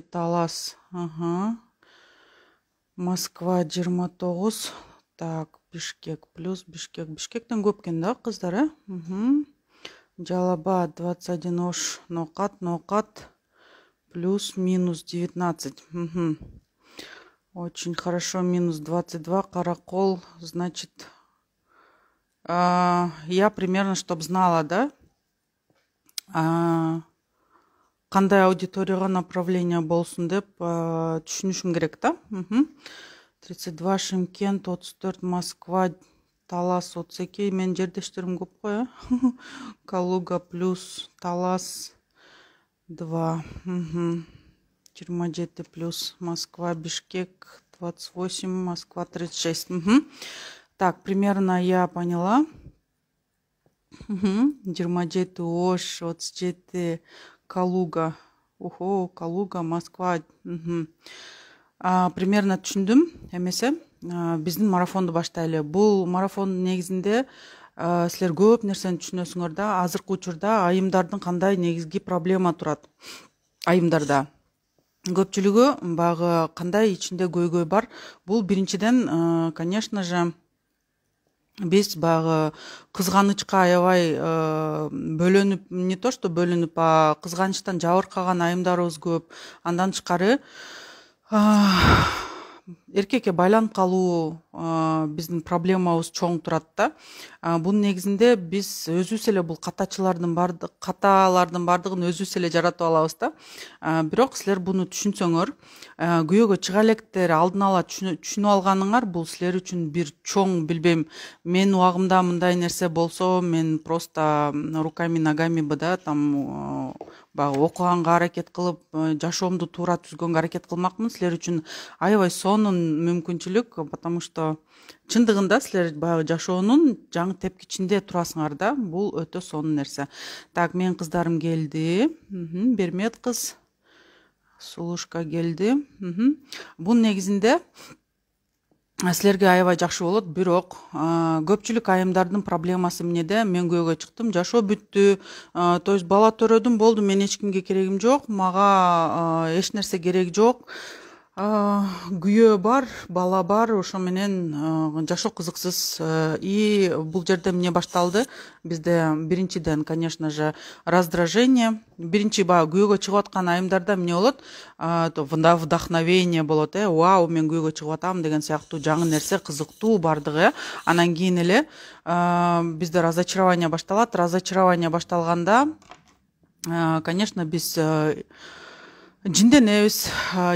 талас ага москва жиырма так бишкек плюс бишкек Бишкек там губкин, да кыздар а? э жалаба двадцать один ош ноокат ноокат плюс минус девятнадцать очень хорошо минус двадцать два каракол значит а, я примерно чтобы знала да а, қандай аудиторияға направление болсын деп ә, э, түсінішім керек та тридцать два шымкент отыз төрт москва талас отыз екі менің жердештерім көп қой калуга плюс талас два жиырма жеті плюс москва бишкек двадцать восемь москва тридцать шесть так примерно я поняла жиырма жеті ош отыз жеті калуга уо калуга москва примерно түшүндүм эмесе э. биздин марафонду баштайлы бул марафондун негизинде силер көп нерсени түшүнөсүңөр да азыркы учурда айымдардын кандай негизги проблема турат айымдарда көпчүлүгү баягы кандай ичинде көйгөй бар бул биринчиден конечно же биз баягы кызганычка аябай э, бөлөнүп не то что бөлүнүп а кызганычтан жабыркаган айымдарыбыз көп андан тышкары эркекке байланып калуу биздин проблемабыз чоң турат да бунун негизинде биз өзүбүз эле бул катачылардын барды каталардын баардыгын өзүбүз эле жаратып алабыз да бирок силер буну түшүнсөңөр күйөөгө чыга электер алдын ала түшүнүп алганыңар бул силер үчүн бир чоң билбейм менин убагымда мындай нерсе болсо мен просто руками ногами бы да там баягы окуганга аракет кылып э, жашоомду туура түзгөнгө аракет кылмакмын силер үчүн аябай сонун мүмкүнчүлүк потому что чындыгында силер баягы жашоонун жаңы тепкичинде турасыңар да бул өтө сонун нерсе так менин кыздарым келди бермет кыз сулушка келди бул негизинде силерге аябай жакшы болот бирок көпчүлүк айымдардын проблемасы эмнеде мен күйөөгө чыктым жашоо бүттү то есть бала төрөдүм болду менин эч кимге керегим жок мага эч нерсе кереги жок күйе бар бала бар ошоменен жашоо кызыксыз и бул жерде эмне башталды бизде биринчиден конечно же раздражение биринчи баягы күйөөгө чыгып аткан айымдарда эмне болот вдохновение болот э вау мен күйөөгө чыгып атам деген сыяктуу жаңы нерсе кызыктуу баардыгы э анан кийин эле бизде разочарование башталат разочарование башталганда конечно биз э, жинденебиз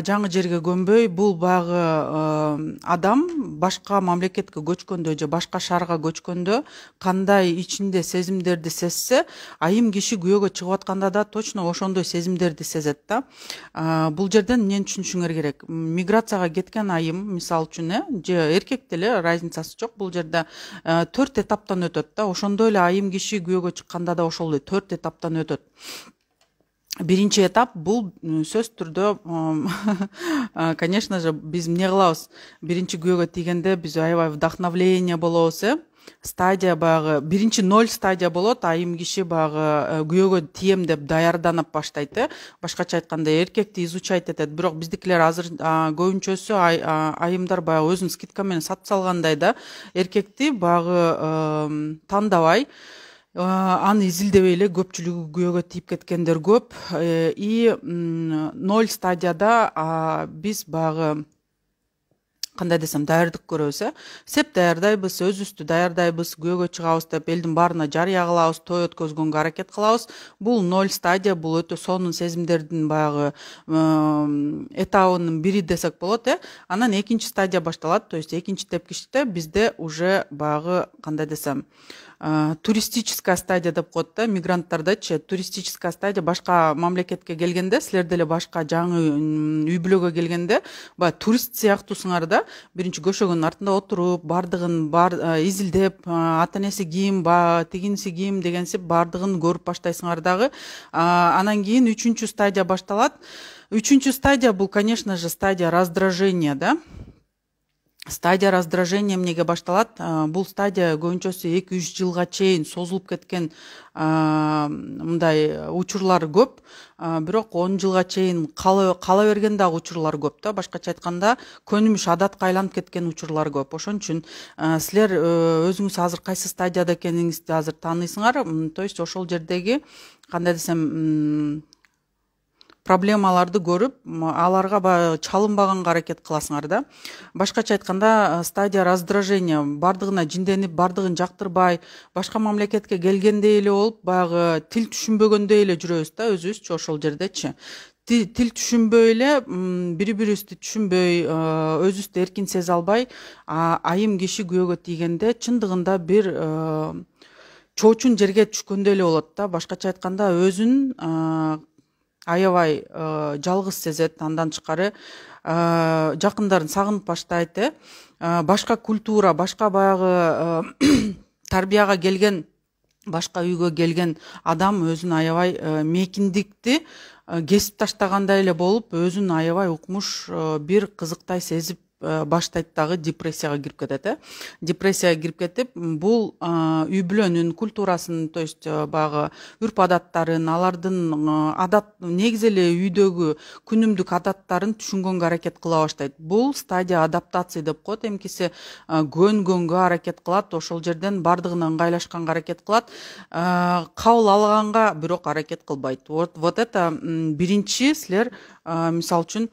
жаңы жерге көнбөй бул баягы адам башка мамлекетке көчкөндө же башка шаарга көчкөндө кандай ичинде сезимдерди сезсе айым киши күйөөгө чыгып атканда да точно ошондой сезимдерди сезет да бул жерден эмнени түшүнүшүңөр керек миграцияга кеткен айым мисалы үчүн э же эркек деле разницасы жок бул жерде э, төрт этаптан өтөт да ошондой эле айым киши күйөөгө чыкканда да ошол эле төрт этаптан өтөт биринчи этап бул сөзсүз түрдө конечно же биз эмне кылабыз биринчи күйөөгө тийгенде биз аябай вдохновление болобуз э стадия баягы биринчи ноль стадия болот айым киши баягы күйөөгө э, тием деп даярданып баштайт э башкача айтканда эркекти изучать этет бирок биздикилер азыр көбүнчөсү айымдар баягы өзүн скидка менен сатып салгандай да эркекти баягы тандабай Э, аны изилдебей эле көпчүлүгү күйөөгө тийип кеткендер көп э, и ноль стадияда биз баягы кандай десем даярдык көрөбүз э сеп даярдайбыз өзүбүздү даярдайбыз күйөөгө чыгабыз деп элдин баарына жарыя кылабыз той өткөзгөнгө аракет кылабыз бул ноль стадия бул өтө сонун сезимдердин баягы этабынын бири десек болот э анан экинчи стадия башталат то есть экинчи тепкичте бизде уже баягы кандай десем туристическая стадия деп коет да мигранттардачы туристическая стадия башка мамлекетке келгенде силер деле башка жаңы үй бүлөгө келгенде баягы турист сыяктуусуңар да биринчи көшөгөнүн артында отуруп баардыгын изилдеп ата энеси кимба тигиниси ким дегенсип баардыгын көрүп баштайсыңар дагы анан кийин үчүнчү стадия башталат үчүнчү стадия бул конечно же стадия раздражения да стадия раздражения эмнеге башталат бул стадия көбүнчөсү эки үч жылга чейин созулуп кеткен мындай учурлар көп бирок он жылга чейин кала берген дагы учурлар көп да башкача айтканда көнүмүш адатка айланып кеткен учурлар көп ошон үчүн силер э, өзүңүз азыр кайсы стадияда экениңизди азыр тааныйсыңар то есть ошол жердеги кандай десем проблемаларды көріп аларға баягы чалынбаганга аракет кыласыңар да башкача айтканда э, стадия раздражения бардыгына жинденип баардыгын жактырбай башка мамлекетке келгендей эле болуп баягы тил түшүнбөгөндөй эле жүрөбүз да өзүбүзчү ошол жердечи тил түшүнбөй эле бири бирибизди түшүнбөй э, өзүбүздү эркин сезе албай айым киши күйөөгө тийгенде чындыгында бир э, чоочун жерге түшкөндөй эле болот да башкача айтканда өзүн аябай э, жалгыз сезет андан тышкары э, жакындарын сагынып баштайт э. э башка культура башка баягы тарбияга келген башка үйгө келген адам өзүн аябай мейкиндикти кесип таштагандай эле болуп өзүн аябай укмуш бир кызыктай сезип Э, баштайт дагы депрессияга кирип кетет э депрессияга кирип кетип бул э, үй бүлөнүн культурасын то есть э, баягы үрп адаттарын алардын адат негизи эле үйдөгү күнүмдүк адаттарын түшүнгөнгө аракет кыла баштайт бул стадия адаптации деп коет эмкиси көнгөнгө аракет кылат ошол жерден бардыгына ыңгайлашканга аракет кылат кабыл алганга бирок аракет кылбайт вот вот это биринчи силер мисалы үчүн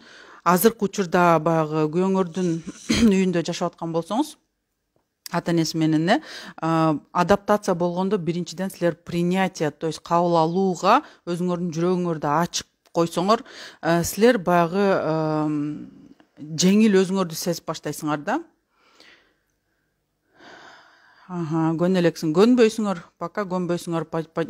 азыркы учурда баягы күйөөңөрдүн үйүндө жашап аткан болсоңуз ата энеси менен э адаптация болгондо биринчиден силер принятие то есть кабыл алууга өзүңөрдүн жүрөгүңөрдү ачып койсоңор э, силер баягы э, жеңил өзүңөрдү сезип баштайсыңар да көнө элексиң көнбөйсүңөр пока көнбөйсүңөр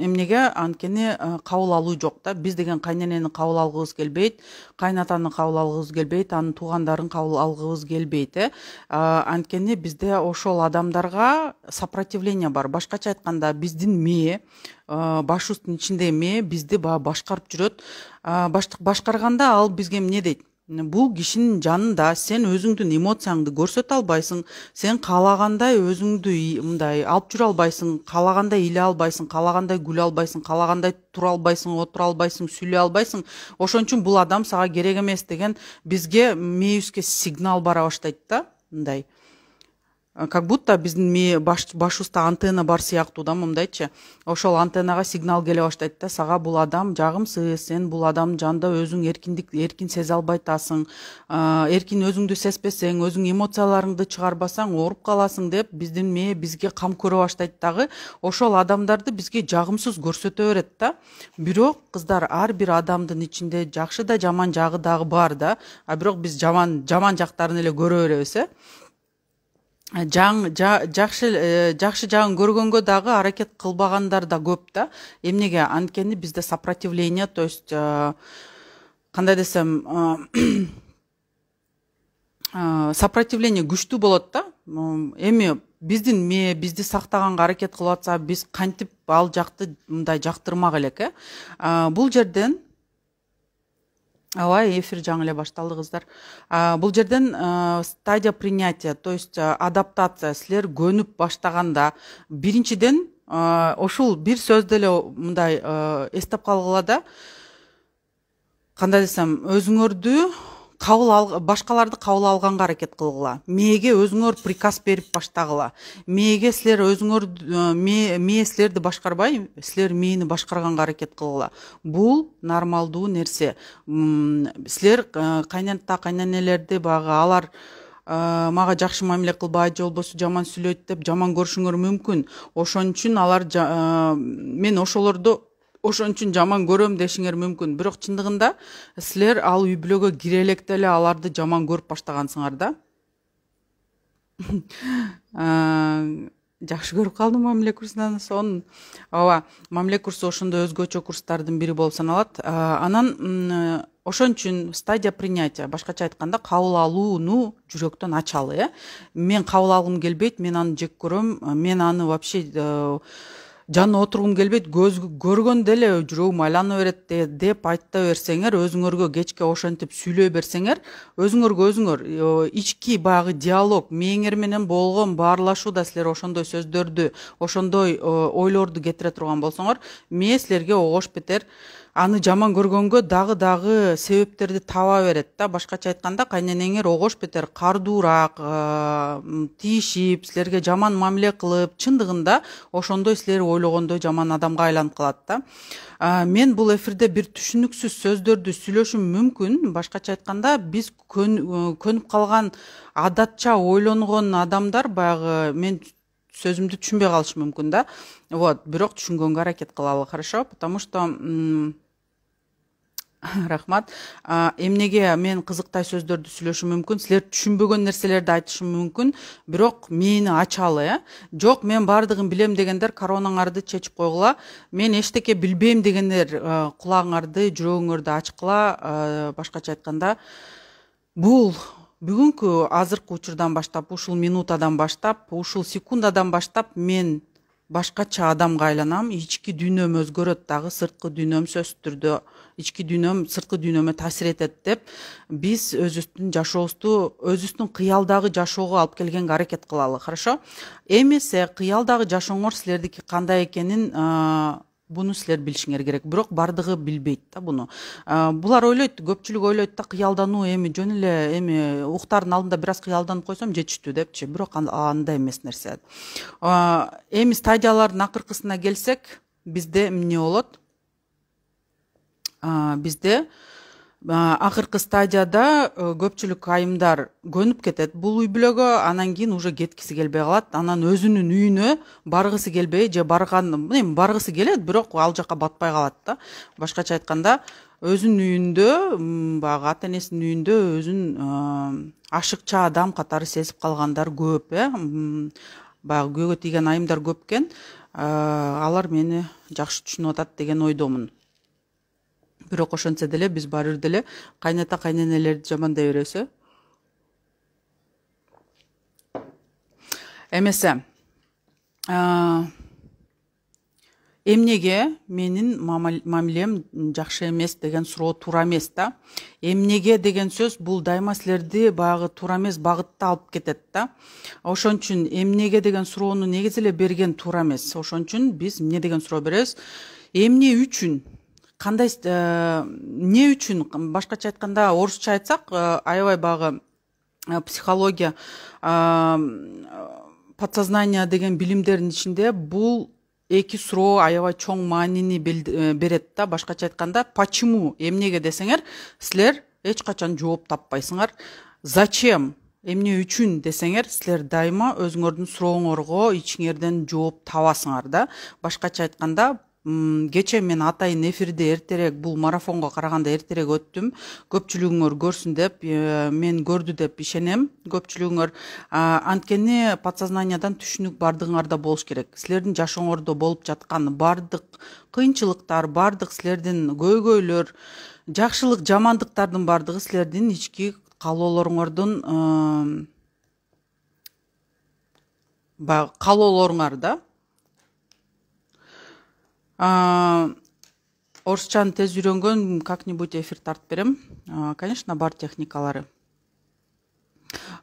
эмнеге анткени э, кабыл алуу жок да биз деген кайнэнени кабыл алгыбыз келбейт кайнатаны кабыл алгыбыз келбейт анын туугандарын кабыл алгыбыз келбейт э анткени бизде ошол адамдарга сопротивление бар башкача айтканда биздин мээ башыбыздын ичиндеги мээ бизди баягы башкарып жүрөт башкарганда ал бизге эмне дейт бул кишинин жанында сен өзүңдүн эмоцияңды көрсөтө албайсың сен каалагандай өзүңдү мындай алып жүрө албайсың каалагандай ыйлай албайсың каалагандай күлө албайсың каалагандай тура албайсың отура албайсың сүйлөй албайсың ошон үчүн бул адам сага керек эмес деген бизге мээбизге сигнал бара баштайт да мындай Э, как будто биздинмээ башыбызда антенна бар сыяктуу да моундайчы ошол антеннага сигнал келе баштайт да сага бул адам жагымсыз сен бул адамдын жанында өзүң эркиндик эркин сезе албай атасың э, эркин өзүңдү сезбесең өзүңн эмоцияларыңды чыгарбасаң ооруп каласың деп биздин мээ бизге кам көрө баштайт дагы ошол адамдарды бизге жагымсыз көрсөтө берет да бирок кыздар ар бир адамдын ичинде жакшы да жаман жагы дагы бар да а бирок биз жаман жаман жактарын эле көрө беребиз э жаң ә, жақшы э, жагын көргөнгө дагы аракет кылбагандар да көп да эмнеге анткени бизде сопротивление то есть кандай э, десем э, сопротивление күчтүү болот да эми биздин мээ бизди сактаганга аракет кылып атса биз кантип ал жакты мындай жактырмак элек э бул жерден ооба эфир жаңы эле башталды кыздар бул жерден стадия принятия то есть адаптация силер көнүп баштаганда биринчиден ушул бир сөздү эле мындай эстеп калгыла да кандай десем өзүңөрдү кабыл ал башкаларды кабыл алганга аракет кылгыла мээге өзүңөр приказ берип баштагыла мээге силер өзүңөр мээ мээ силерди башкарбай силер мээни башкарганга аракет кылгыла бул нормалдуу нерсе силер кайнанта қайнанелерді баягы алар мага жакшы мамиле кылбайт же болбосо жаман сүйлөйт деп жаман көрүшүңөр мүмкүн ошон үчүн алар мен ошолорду ошон үчүн жаман көрөм дешиңер мүмкүн бирок чындыгында силер ал үй бүлөгө кире электе эле аларды жаман көрүп баштагансыңар да жакшы көрүп калдым мамиле курсунан сонун ооба мамиле курсу ошондой өзгөчө курстардын бири болуп саналат анан ошон үчүн стадия принятия башкача айтканда кабыл алууну жүрөктөн ачалы э мен кабыл алгым келбейт мен аны жек көрөм мен аны вообще э, жанына отургум келбейткөз көргөндө эле жүрөгүм айлана берет деп айта берсеңер өзүңөргө кечке ошентип сүйлөй берсеңер өзүңөргө өзүңөр ички баягы диалог мээңер менен болгон баарлашууда силер ошондой сөздөрдү ошондой ойлорду кетире турган болсоңор мээ силерге огош бетер аны жаман көргөнгө дагы дагы себептерди таба берет да башкача айтканда кайненеңер огош бетер кардуураак э, тийишип силерге жаман мамиле кылып чындыгында ошондой силер ойлогондой жаман адамга айланып калат да э, мен бул эфирде бир түшүнүксүз сөздөрдү сүйлөшүм мүмкүн башкача айтканда биз э, көнүп калган адатча ойлонгон адамдар баягы мен сөзүмдү түшүнбөй калышы мүмкүн да вот бирок түшүнгөнгө аракет кылалы хорошо потому что рахмат эмнеге мен кызыктай сөздөрдү сүйлөшүм мүмкүн силер түшүнбөгөн нерселерди айтышым мүмкүн бирок мээни ачалы э жок мен баардыгын билем дегендер коронаңарды чечип койгула мен эчтеке билбейм дегендер э, кулагыңарды жүрөгүңөрдү ачкыла э, башкача айтканда бул бүгүнкү азыркы учурдан баштап ушул минутадан баштап ушул секундадан баштап мен башкача адамга айланам ички дүйнөм өзгөрөт дагы сырткы дүйнөм сөзсүз түрдө ички дүйнөм сырткы дүйнөмө таасир этет деп биз өзүбүздүн жашообузду өзүбүздүн кыялдагы жашоого алып келгенге аракет кылалы хорошо эмесе кыялдагы жашооңор силердики кандай экенин буну силер билишиңер керек бирок баардыгы билбейт да буну булар ойлойт көпчүлүк ойлойт да кыялдануу эми жөн эле эми уктаардын алдында бир аз кыялданып койсом жетиштүү депчи бирок ал андай эмес нерсе эми стадиялардын акыркысына келсек бизде эмне болот бизде акыркы стадияда э, көпчүлүк айымдар көнүп кетет бул үй бүлөгө анан кийин уже кеткиси келбей калат анан өзүнүн үйүнө баргысы келбей же барган эми баргысы келет бирок ал жака батпай калат да башкача айтканда өзүнүн үйүндө баягы ата энесинин үйүндө өзүн э, ашыкча адам катары сезип калгандар көп э баягы күйөөгө тийген айымдар көп экен э, алар мени жакшы түшүнүп атат деген ойдомун бирок ошентсе деле биз бир деле кайната кайненелерди жамандай беребиз э эмесе эмнеге менин мамилем жакшы эмес деген суроо туура эмес да эмнеге деген сөз бул дайыма силерди баягы туура эмес багытта алып кетет да ошон үчүн эмнеге деген суроону негизи эле берген туура эмес ошон үчүн биз эмне деген суроо беребиз эмне үчүн кандай эмне үчүн башкача айтканда орусча айтсак э, аябай баягы э, психология э, подсознание деген билимдердин ичинде бул эки суроо аябай чоң маанини берет да башкача айтканда почему эмнеге десеңер силер эч качан жооп таппайсыңар зачем эмне үчүн десеңер силер дайыма өзүңөрдүн сурооңорго ичиңерден жооп табасыңар да башкача айтканда кечээ мен атайын эфирди эртерээк бул марафонго караганда эртерээк өттүм көпчүлүгүңөр көрсүн деп э, мен көрдү деп ишенем көпчүлүгүңөр анткени подсознаниядан түшүнүк баардыгыңарда болуш керек силердин жашооңордо болуп жаткан баардык кыйынчылыктар баардык силердин көйгөйлөр жакшылык жамандыктардын баардыгы силердин ички каалоолоруңардын баягы каалоолоруңар да орусчаны тез үйрөнгөн как нибудь эфир тартып берем конечно бар техникалары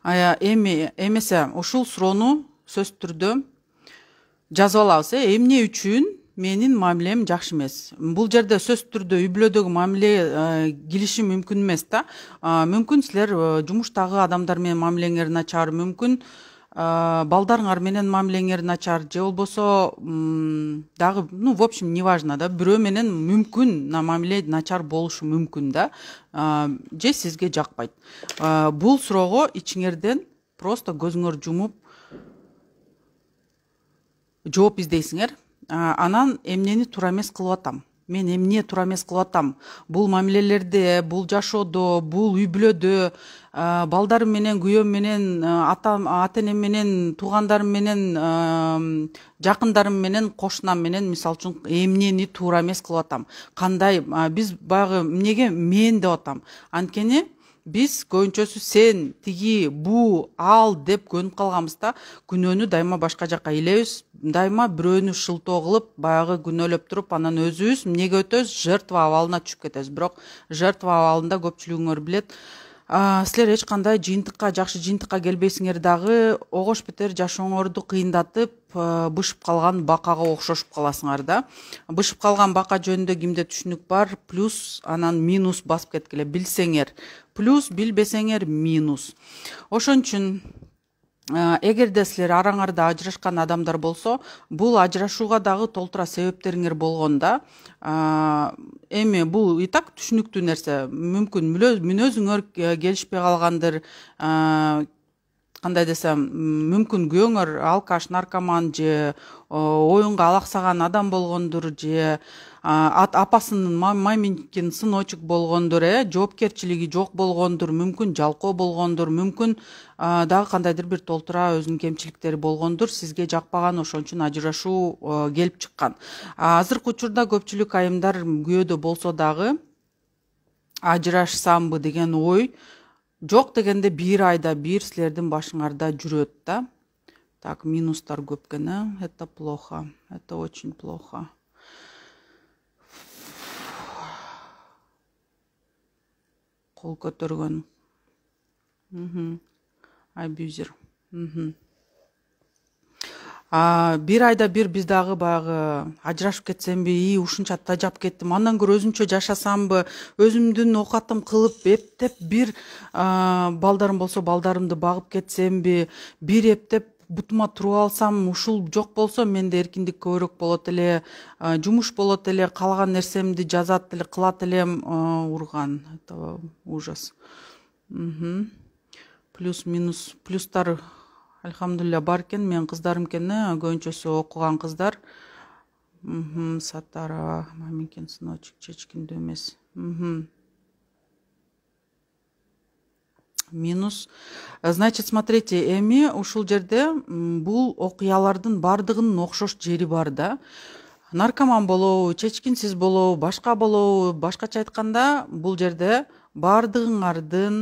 эми эмесе ушул суроону сөзсүз түрдө жазып алабыз э эмне үчүн менин мамилем жакшы эмес бул жерде сөзсүз түрдө үй бүлөдөгү мамиле э, килиши мүмкүн эмес да мүмкүн силер э, жумуштагы адамдар менен мамилеңер начар мүмкүн балдарыңар менен мамилеңер начар же болбосо дагы ну в общем не важно да бирөө менен мүмкүн мамиле начар болушу мүмкүн да же сизге жакпайт бул суроого ичиңерден просто көзүңөр жумуп жооп издейсиңер анан эмнени туура эмес кылып атам мен эмне туура эмес кылып атам бул мамилелерде бул жашоодо бул үй бүлөдө балдарым менен күйөөм менен ата энем менен туугандарым менен жакындарым менен кошунам менен мисалы үчүн эмнени туура эмес кылып атам кандай биз баягы эмнеге мен деп атам анткени биз көбүнчөсү сен тиги бу ал деп көнүп калганбыз да күнөөнү дайыма башка жака илебиз дайыма бирөөнү шылтоо кылып баягы күнөөлөп туруп анан өзүбүз эмнеге өтөбүз жертва абалына түшүп кетебиз бирок жертва абалында көпчүлүгүңөр билет силер эч кандай жыйынтыкка жакшы жыйынтыкка келбейсиңер дагы огош бетер жашооңорду кыйындатып бышып калган бакага окшошуп каласыңар да бышып калган бака жөнүндө кимде түшүнүк бар плюс анан минус басып кеткиле билсеңер плюс билбесеңер минус ошон үчүн эгерде силер араңарда ажырашкан адамдар болсо бул ажырашууга дагы толтура себептериңер болгон да эми бул и так түшүнүктүү нерсе мүмкүн мүнөзүңөр э, келишпей калгандыр кандай десем мүмкүн күйөөңөр алкаш наркоман же Э, оюнга алаксаган адам болгондур же апасынын маминкин сыночек болгондур э жоопкерчилиги жок болгондур мүмкүн жалкоо болгондур мүмкүн дагы кандайдыр бир толтура өзүнүн кемчиликтери болгондур сизге жакпаган ошон үчүн ажырашуу э, келип чыккан азыркы учурда көпчүлүк айымдар күйөөдө болсо дагы ажырашсамбы деген ой жок дегенде бир айда бир силердин башыңарда жүрөт да так минустар көп экен э это плохо это очень плохо кол көтөргөн абюзер бир айда бир биз дагы баягы ажырашып кетсемби и ушунча тажап кеттим андан көрө өзүнчө жашасамбы өзүмдүн оокатым кылып эптеп бир балдарым болсо балдарымды багып кетсемби бир эптеп бутума туруп алсам ушул жок болсо менде эркиндик көбүрөөк болот эле жумуш болот эле каалаган нерсемди жазат эле кылат элем урган это ужас плюс минус плюстар альхамдулилля бар экен менин кыздарым экен э көбүнчөсү окуган кыздар сатарова маминкин сыночек чечкиндүү эмес минус э, значит смотрите эми ушул жерде бул окуялардын баардыгынын окшош жери бар да наркоман болобу чечкинсиз болобу башка болобу башкача айтканда бул жерде баардыгыңардын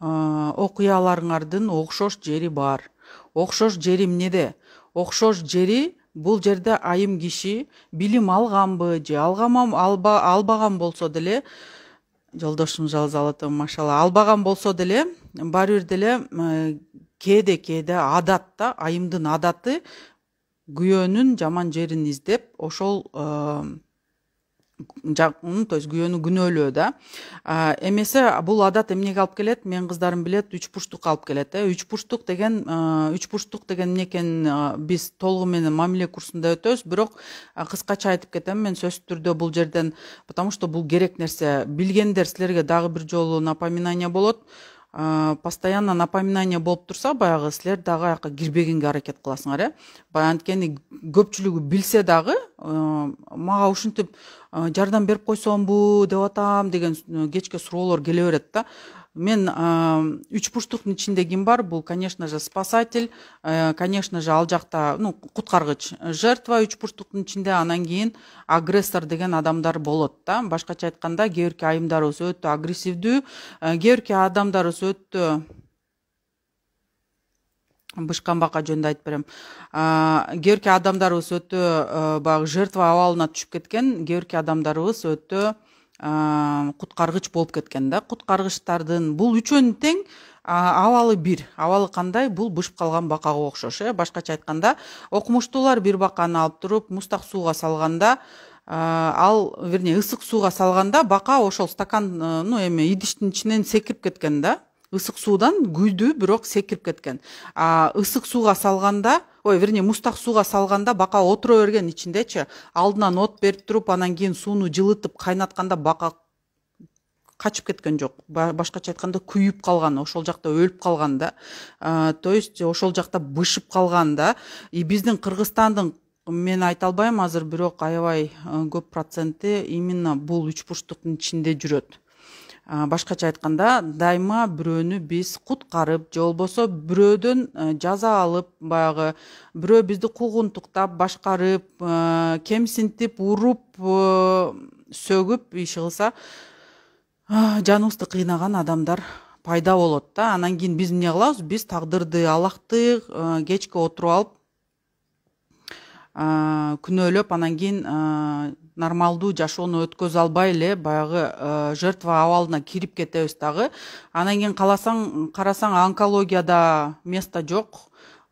э, окуяларыңардын окшош жери бар окшош жери эмнеде окшош жери бул жерде айым киши билим алганбы же алган албаган болсо деле жолдошум жалгыз ала машалла албаган болсо деле баары бир деле э, кээде кээде адат да айымдын адаты күйөөнүн жаман жерин издеп ошол э, то есть күйөөнү күнөөлөө да эмесе бул адат эмнеге алып келет менин кыздарым билет үч бурчтукка алып келет э үч бурчтук деген үч бурчтук деген эмне экенин биз толугу менен мамиле курсунда өтөбүз бирок кыскача айтып кетем мен сөзсүз түрдө бул жерден потому что бул керек нерсе билгендер силерге дагы бир жолу напоминание болот постоянно напоминание болуп турса баягы силер дагы аяка кирбегенге аракет кыласыңар э баягы анткени көпчүлүгү билсе дагы э, мага ушинтип э, жардам берип койсомбу деп атам деген э, кечке суроолор келе берет да мен үч бурчтуктун ичинде ким бар бул конечно же спасатель конечно же ал жакта ну куткаргыч жертва үч бурчтуктун ичинде анан кийин агрессор деген адамдар болот да башкача айтканда кээ бирки айымдарыбыз өтө агрессивдүү кээ бирки адамдарыбыз өтө бышкан бака жөнүндө айтып берем кээ бирки адамдарыбыз өтө баягы жертва абалына түшүп кеткен кээ бирки адамдарыбыз өтө куткаргыч болуп кеткен да куткаргычтардын бул үчөөнүн тең абалы бир абалы кандай бул бышып калган бакага окшош э башкача айтканда окумуштуулар бир баканы алып туруп муздак сууга салганда ал вернее ысык сууга салганда бака ошол стакан э, ну эме идиштин ичинен секирип кеткен да ысык суудан күйдү бирок секирип кеткен ысык сууга салганда ой вернее муздак сууга салганда бака отура берген ичиндечи алдынан от берип туруп анан кийин сууну жылытып кайнатканда бака качып кеткен жок башкача айтканда күйүп калган ошол жакта өлүп калган да то есть ошол жакта бышып калган да и биздин кыргызстандын мен айта албайм азыр бирок аябай э, көп проценти именно бул үч бурчтуктун ичинде жүрөт башкача айтканда дайыма бирөөнү биз куткарып же болбосо бирөөдөн э, жаза алып баягы бирөө бизди куугунтуктап башкарып э, кемсинтип уруп э, сөгүп иши кылса жаныбызды кыйнаган адамдар пайда болот да анан кийин биз эмне кылабыз биз тагдырды алакты кечке отуруп алып күнөөлөп анан кийин нормалдуу жашоону өткөзө албай эле баягы э, жертва абалына кирип кетебиз дагы анан кийин каласаң карасаң онкологияда место жок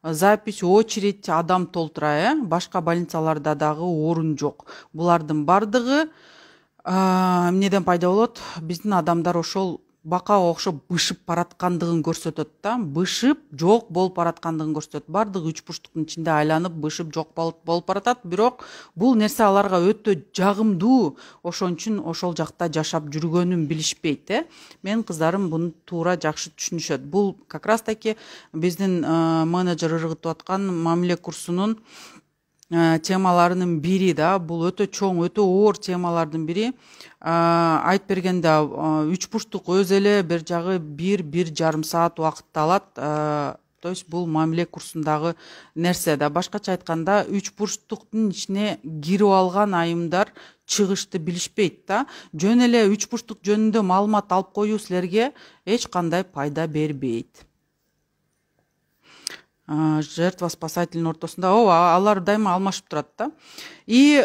запись очередь адам толтура э башка больницаларда дагы орун жок булардын баардыгы э, эмнеден пайда болот биздин адамдар ошол бакага окшоп бышып бараткандыгын көрсөтөт да бышып жок болуп бараткандыгын көрсөтөт баардыгы үч бурчтуктун ичинде айланып бышып жок болуп баратат бирок бул нерсе аларга өтө жагымдуу ошон үчүн ошол жакта жашап жүргөнүн билишпейт э менин кыздарым буну туура жакшы түшүнүшөт бул как раз таки биздин э, менеджер ыргытып аткан мамиле курсунун Э, темаларынын бири да бул өтө чоң өтө оор темалардын бири э, айтып бергенде э, үч бурчтук өзү эле бер жагы бир бир жарым саат убакытты алат то есть бул мамиле курсундагы нерсе да башкача айтканда үч бурчтуктун ичине кирип алган айымдар чыгышты билишпейт да жөн эле үч бурчтук жөнүндө маалымат алып коюу силерге эч кандай пайда бербейт жертва спасательдин ортосунда ооба алар дайыма алмашып турат да и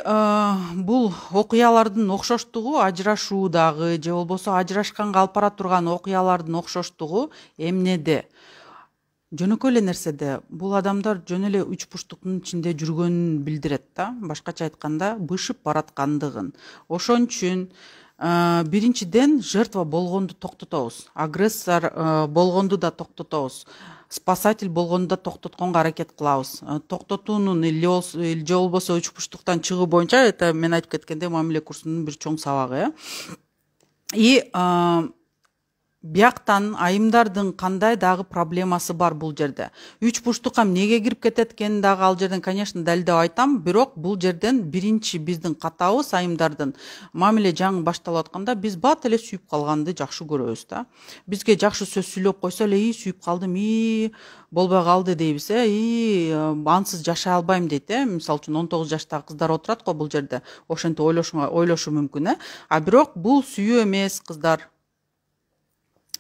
бул окуялардын окшоштугу ажырашуу дагы же болбосо ажырашканга алып бара турган окуялардын окшоштугу эмнеде жөнөкөй эле нерседе бул адамдар жөн эле үч бурчтуктун ичинде жүргөнүн билдирет да башкача айтканда бышып бараткандыгын ошон үчүн биринчиден жертва болгонду токтотобуз агрессор болгонду да токтотобуз спасатель болгондо токтотконго аракет кылабыз э, токтотуунун же болбосо үч бурчтуктан чыгуу боюнча это мен айтып кеткендей мамиле курсунун бир чоң сабагы э и э, бияктан айымдардын кандай дагы проблемасы бар бул жерде үч буртукка эмнеге кирип кетет экенин дагы ал жерден конечно далилдеп айтам бирок бул жерден биринчи биздин катабыз айымдардын мамиле жаңы башталып атканда биз бат эле сүйүп калганды жакшы көрөбүз да бизге жакшы сөз сүйлөп койсо эле ии сүйүп калдым ии болбой калды дейбиз э ии э, ансыз жашай албайм дейт э мисалы үчүн он тогуз жаштагы кыздар отурат го бул жерде ошентип ойлошу мүмкүн э а бирок бул сүйүү эмес кыздар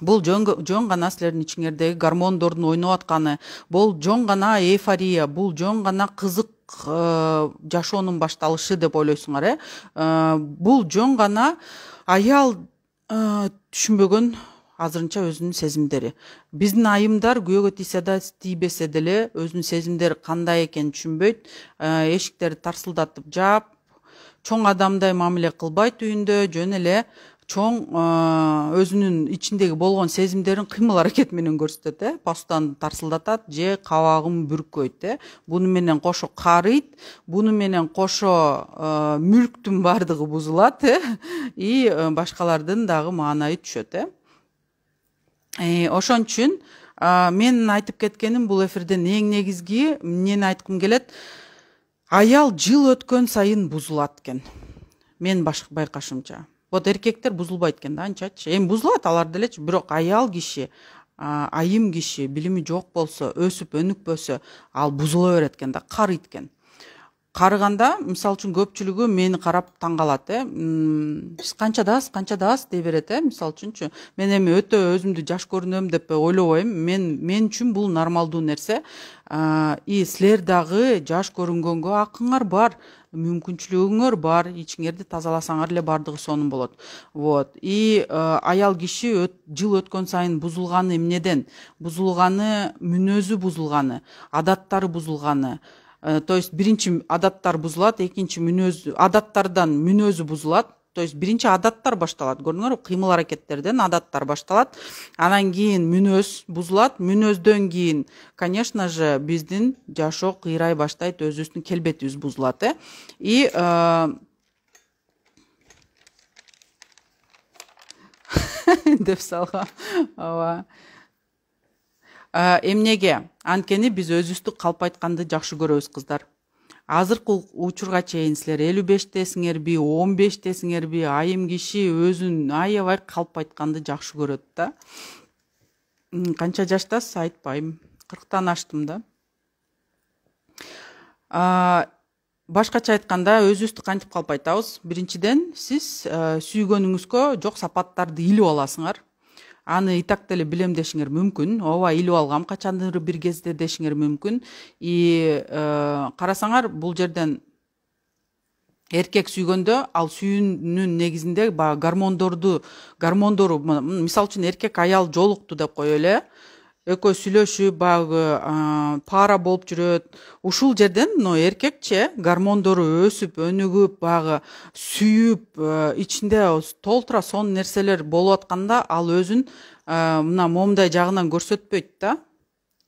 Бұл жөн гана силердин ичиңердеги гормондордун ойноп атканы бул жөн гана эйфория бул жөн гана кызык жашоонун башталышы деп ойлойсуңар э бул жөн гана аял түшүнбөгөн азырынча өзүнүн сезімдері. биздин айымдар күйөөгө тийсе да тийбесе деле өзүнүн сезимдери кандай экенин түшүнбөйт эшиктерди тарсылдатып жаап чоң адамдай мамиле кылбайт үйүндө жөн эле чоң өзүнүн ичиндеги болгон сезимдерин кыймыл аракет менен көрсөтөт э постан тарсылдатат же кабагын бүркөйт э буну менен кошо карыйт буну менен кошо мүлктүн баардыгы бузулат э и э, башкалардын дагы маанайы түшөт э, э ошон үчүн мен айтып кеткеним бул эфирден эң негизги эмнени айткым келет аял жыл өткөн сайын бузулат экен менин байкашымча вот эркектер бузулбайт экен да анчачы эми бузулат алар делечи бирок аял киши айым киши билими жок болсо өсүп өнүкпөсө ал бузула берет экен да карыйт экен карыганда мисалы үчүн көпчүлүгү мени карап таң калат э сиз канчадасыз канчадасыз дей берет э мисалы үчүнчү мен эми өтө өзүмдү жаш көрүнөм деп ойлобойм мен мен үчүн бул нормалдуу нерсе и силер дагы жаш көрүнгөнгө акыңар бар мүмкүнчүлүгүңөр бар ичиңерди тазаласаңар эле баардыгы сонун болот вот и э, аял киши жыл өткөн сайын бузулганы эмнеден бузулганы мүнөзү бузулганы адаттары бузулганы э, то есть биринчи адаттар бузулат экинчи мүнөзү адаттардан мүнөзү бузулат то есть биринчи адаттар башталат көрдүңөрбү кыймыл аракеттерден адаттар башталат анан кийин мүнөз бузулат мүнөздөн кийин конечно же биздин жашоо кыйрай баштайт өзүбүздүн келбетибиз бузулат э и э, деп салгам ооба э, эмнеге анткени биз өзүбүздү калп айтканды жакшы көрөбүз кыздар азыркы учурга чейин силер элүү бештесиңерби он бештесиңерби айым киши өзүн аябай калп айтканды жакшы көрөт да канча жаштасыз айтпайм кырктан аштым да башкача айтканда өзүбүздү кантип калп айтабыз биринчиден сиз э, сүйгөнүңүзгө жок сапаттарды илип аласыңар аны и так деле билем дешиңер мүмкүн ооба илип алгам качандыр бир кезде дешиңер мүмкүн и э, карасаңар бул жерден эркек сүйгөндө ал сүйүүнүн негизинде баягы гормондорду гормондору мисалы үчүн эркек аял жолукту деп коелу э. экөө сүйлөшүп баягы пара болуп жүрөт ушул жерден мына эркекчи э гормондору өсүп өнүгүп баягы сүйүп ичинде толтура сонун нерселер болуп атканда ал өзүн мына момундай жагынан көрсөтпөйт да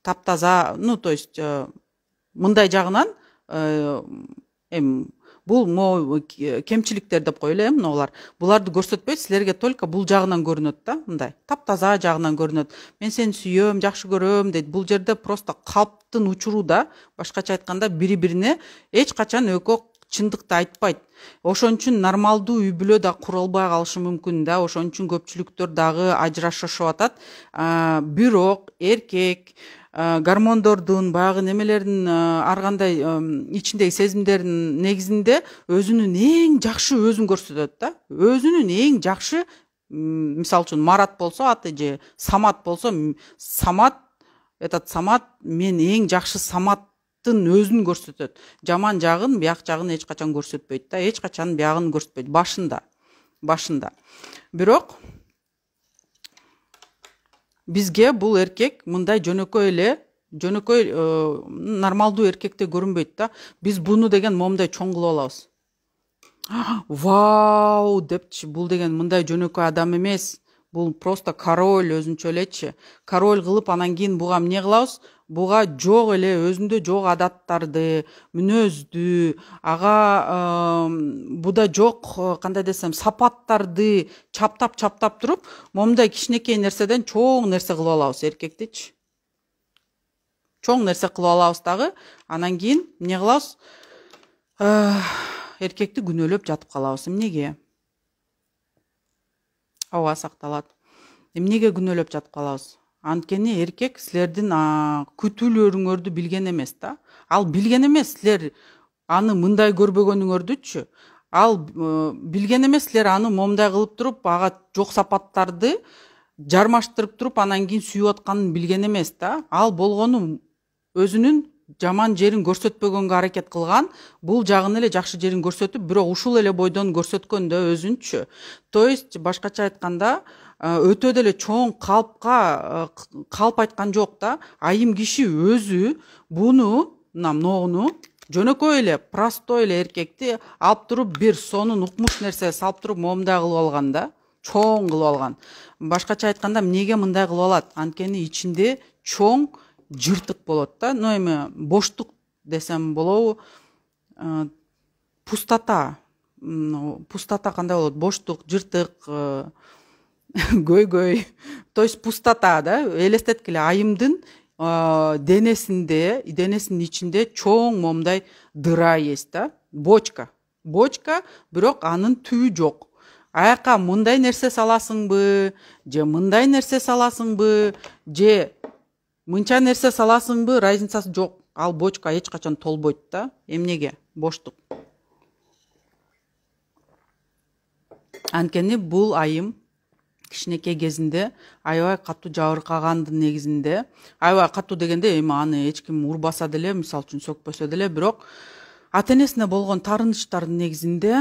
таптаза ну то есть мындай жагынан эми бул могу кемчиликтер деп коелу э монгулар буларды көрсөтпөй силерге только бул жагынан көрүнөт да мындай таптаза жагынан көрүнөт мен сени сүйөм жакшы көрөм дейт бул жерде просто калптын учуру да башкача айтканда бири бирине эч качан экөө чындыкты айтпайт ошон үчүн нормалдуу үй бүлө да куралбай калышы мүмкүн да ошон үчүн көпчүлүктөр дагы ажырашышып атат бирок эркек гормондордун баягы немелердин ар кандай ичиндеги сезимдердин негизинде өзүнүн эң жакшы өзүн көрсөтөт да өзүнүн эң жакшы мисалы үчүн марат болсо аты же самат болсо самат этот самат мен эң жакшы саматтын өзүн көрсөтөт жаман жагын бияк жагын эч качан көрсөтпөйт да эч качан биягын көрсөтпөйт башында башында бирок бизге бул эркек мындай жөнөкөй эле жөнөкөй э, нормалдуу эркектей көрүнбөйт да биз буну деген момундай чоң кылып алабыз вау депчи бул деген мындай жөнөкөй адам эмес бул просто король өзүнчө элечи король кылып анан кийин буга эмне кылабыз буга жок эле өзүндө жок адаттарды мүнөздү ага буда жок э, кандай десем сапаттарды чаптап чаптап туруп момундай кичинекей нерседен чоң нерсе кылып алабыз эркектичи чоң нерсе кылып алабыз дагы анан кийин эмне кылабыз э, эркекти күнөөлөп жатып калабыз эмнеге ооба сакталат эмнеге күнөөлөп жатып калабыз анткени эркек силердин күтүүлөрүңөрдү билген эмес да ал билген эмес силер аны мындай көрбөгөнүңөрдүчү ал э, билген эмес силер аны момундай кылып туруп ага жок сапаттарды жармаштырып туруп анан кийин сүйүп атканын билген эмес да ал болгону өзүнүн жаман жерин көрсөтпөгөнгө аракет кылган бул жагын эле жакшы жерин көрсөтүп бирок ушул эле бойдон көрсөткөн да өзүнчү то есть башкача айтканда өтө деле чоң калпка калп айткан жок да айым киши өзү буну мына моуну жөнөкөй эле простой эле эркекти алып туруп бир сонун укмуш нерсе салып туруп момундай кылып алган да чоң кылып алган башкача айтканда эмнеге мындай кылып алат анткени ичинде чоң жыртык болот да ну эми боштук десем болобу пустота пустота кандай болот боштук жыртык көйгөй то есть пустота да элестеткиле айымдын денесинде денесинин ичинде чоң момундай дыра есть да бочка бочка бирок анын түбү жок аяка мындай нерсе саласыңбы же мындай нерсе саласыңбы же мынча нерсе саласыңбы разницасы жок ал бочка эч качан толбойт да эмнеге боштук анткени бул айым кичинекей кезинде аябай катуу жабыркагандын негизинде аябай катуу дегенде эми аны эч ким урбаса деле мисалы үчүн сөкпөсө деле бирок ата энесине болгон таарынычтардын негизинде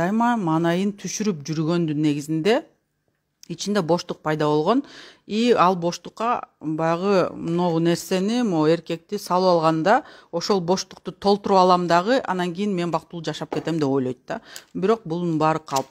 дайыма маанайын түшүрүп жүргөндүн негизинде ичинде боштук пайда болгон и ал боштукка баягы могу нерсени могу эркекти салып алганда ошол боштукту толтуруп алам дагы анан кийин мен бактылуу жашап кетем деп ойлойт да бирок бунун баары калп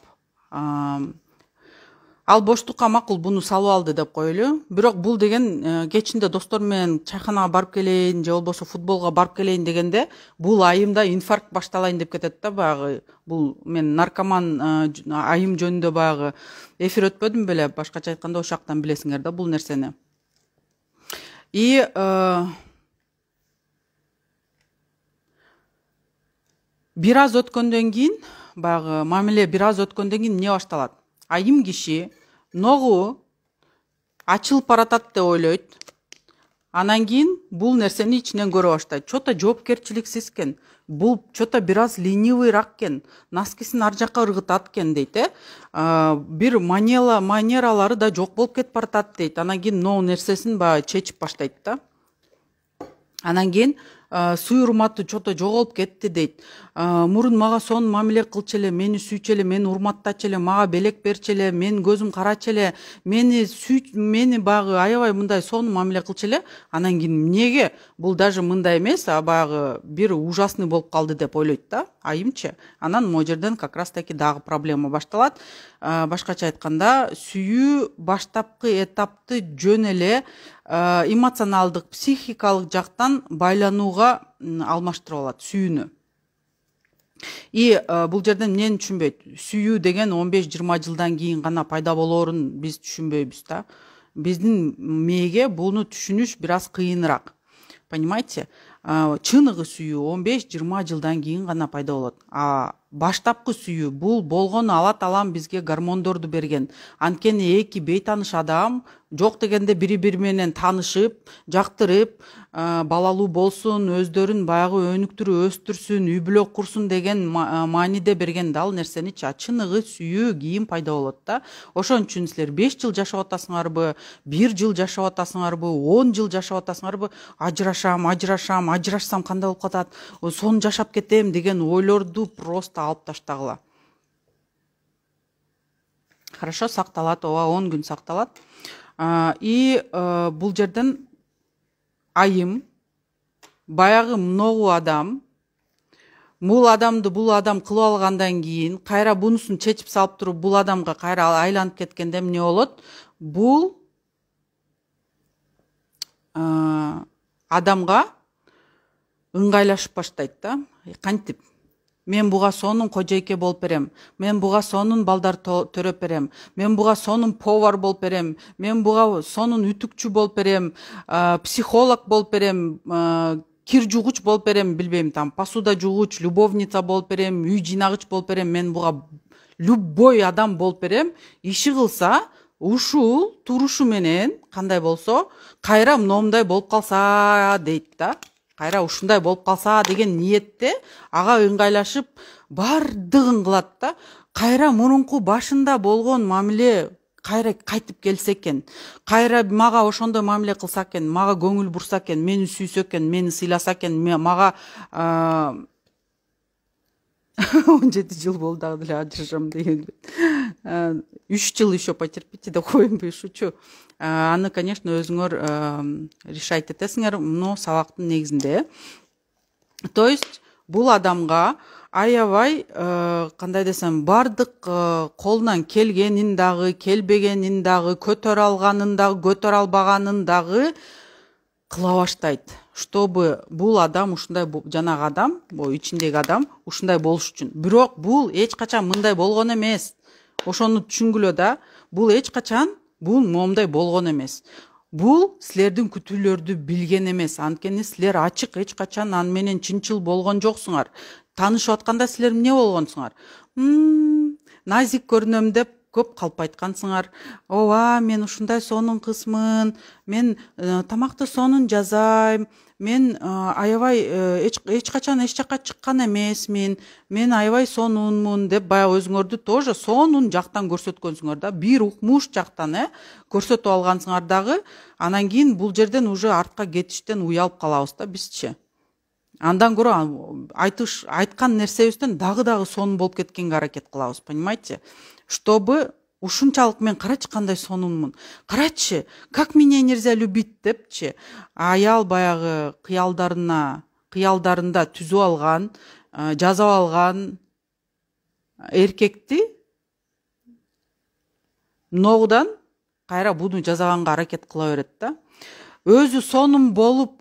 ал боштукка макул буну салып алды деп коелу бирок бул деген э, кечинде достор менен чайханага барып келейин же болбосо футболго барып келейин дегенде бул айымда инфаркт башталайын деп кетет да баягы бул мен наркоман э, айым жөнүндө баягы эфир өтпөдүм беле башкача айтканда ошол жактан билесиңер да бул нерсени и э, бир аз өткөндөн кийин баягы мамиле бир аз өткөндөн кийин эмне башталат айым киши ногу ачылып баратат деп ойлойт анан кийин бул нерсени ичинен көрө баштайт че то жоопкерчиликсиз экен бул че то бир аз ленивыйраак экен носкисин ар жака ыргытат экен дейт э бир манералары да жок болуп кетип баратат дейт анан кийин могу нерсесин баягы чечип баштайт да анан кийин сый урматы че то жоголуп кетти дейт мурун мага сонун мамиле кылчу эле мени сүйчү эле мени урматтачу эле мага белек берчү эле менин көзүм карачу эле мени мени баягы аябай мындай сонун мамиле кылчу эле анан кийин эмнеге бул даже мындай эмес баягы бир ужасный болуп калды деп ойлойт да айымчы анан могу жерден как раз таки дагы проблема башталат башкача айтканда сүйүү баштапкы этапты жөн эле Э, эмоционалдык психикалык жактан байланууга алмаштырып алат сүйүүнү и э, бул жерден эмнени түшүнбөйт сүйүү деген он беш жыйырма жылдан кийин гана пайда болоорун биз түшүнбөйбүз да биздин мээге буну түшүнүш бир аз кыйыныраак понимаете э, чыныгы сүйүү он беш жыйырма жылдан кийин гана пайда болот а баштапкы сүйүү бул болгону алла таалам бизге гормондорду берген анткени эки бейтааныш адам жок дегенде бири бири менен таанышып жактырып э, балалуу болсун өздөрүн баягы өнүктүрүп өстүрсүн үй бүлө курсун деген э, мааниде берген да ал нерсеничи а чыныгы сүйүү кийин пайда болот да ошон үчүн силер беш жыл жашап атасыңарбы бир жыл жашап атасыңарбы он жыл жашап атасыңарбы ажырашам ажырашам ажырашсам кандай болуп калат сонун жашап кетем деген ойлорду просто алып таштағыла хорошо сақталады оға он күн сақталады и бұл жерден айым баяғы многу адам мұл адамды бұл адам қылу алғандан кейін қайра бұнысын чечіп салып туруп бул адамға қайра айланып кеткенде эмне болот бул адамға ыңгайлашып баштайды, да кантип мен буга сонун кожойке болуп берем мен буга сонун балдар төрөп берем мен буга сонун повар болуп берем мен буга сонун үтүкчү болуп берем психолог болуп берем кир жуугуч болуп берем билбейм там посуда жуугуч любовница болуп берем үй жыйнагыч болуп берем мен буга любой адам болуп берем иши кылса ушул турушу менен кандай болсо кайра момундай болуп калса дейт да кайра ушундай болуп калса деген ниетте ага ыңгайлашып баардыгын кылат да кайра мурунку башында болгон мамиле кайра кайтып келсе экен кайра мага ошондой мамиле кылса экен мага көңүл бурса экен мени сүйсө экен мени сыйласа экен мага он жети жыл болду дагы деле ожрежамде үч жыл еще потерпите деп койбойнбу ушучу Э, аны конечно өзүңөр э, решать этесиңер муну сабактын негизинде э то есть бул адамга аябай э, кандай десем баардык колунан келгенин дагы келбегенин дагы көтөрө алганын дагы көтөрө албаганын дагы кыла баштайт чтобы бул адам ушундай жанагы адам ичиндеги адам ушундай болуш үчүн бирок бул эч качан мындай болгон эмес ошону түшүнгүлө да бул эч качан бул моомдой болгон эмес бул силердин күтүүлөрдү билген эмес анткени силер ачык эч качан аны менен чынчыл болгон жоксуңар таанышып атканда силер эмне болгонсуңар назик көрүнөм деп көп қалып айтқансыңар ооба мен ушундай соның кызмын мен ә, тамақты соның жасайм мен ә, аябай эч ә, качан эч жака чыккан эмесмин мен аябай сонунмун деп баягы өзүңөрдү тоже сонун жактан көрсөткөнсүңөр да бир укмуш жактан э көрсөтүп алгансыңар дагы анан кийин бул жерден уже артка кетиштен уялып калабыз да бизчи андан көрө айтыш айткан нерсебизден дагы дагы сонун болуп кеткенге аракет кылабыз понимаете чтобы ушунчалык мен карачы кандай сонунмун карачы как меня нельзя любить депчи аял баягы кыялдарына кыялдарында түзүп алган э, жасап алган э, эркекти мноудан кайра буну жасаганга аракет кыла берет да өзү сонун болуп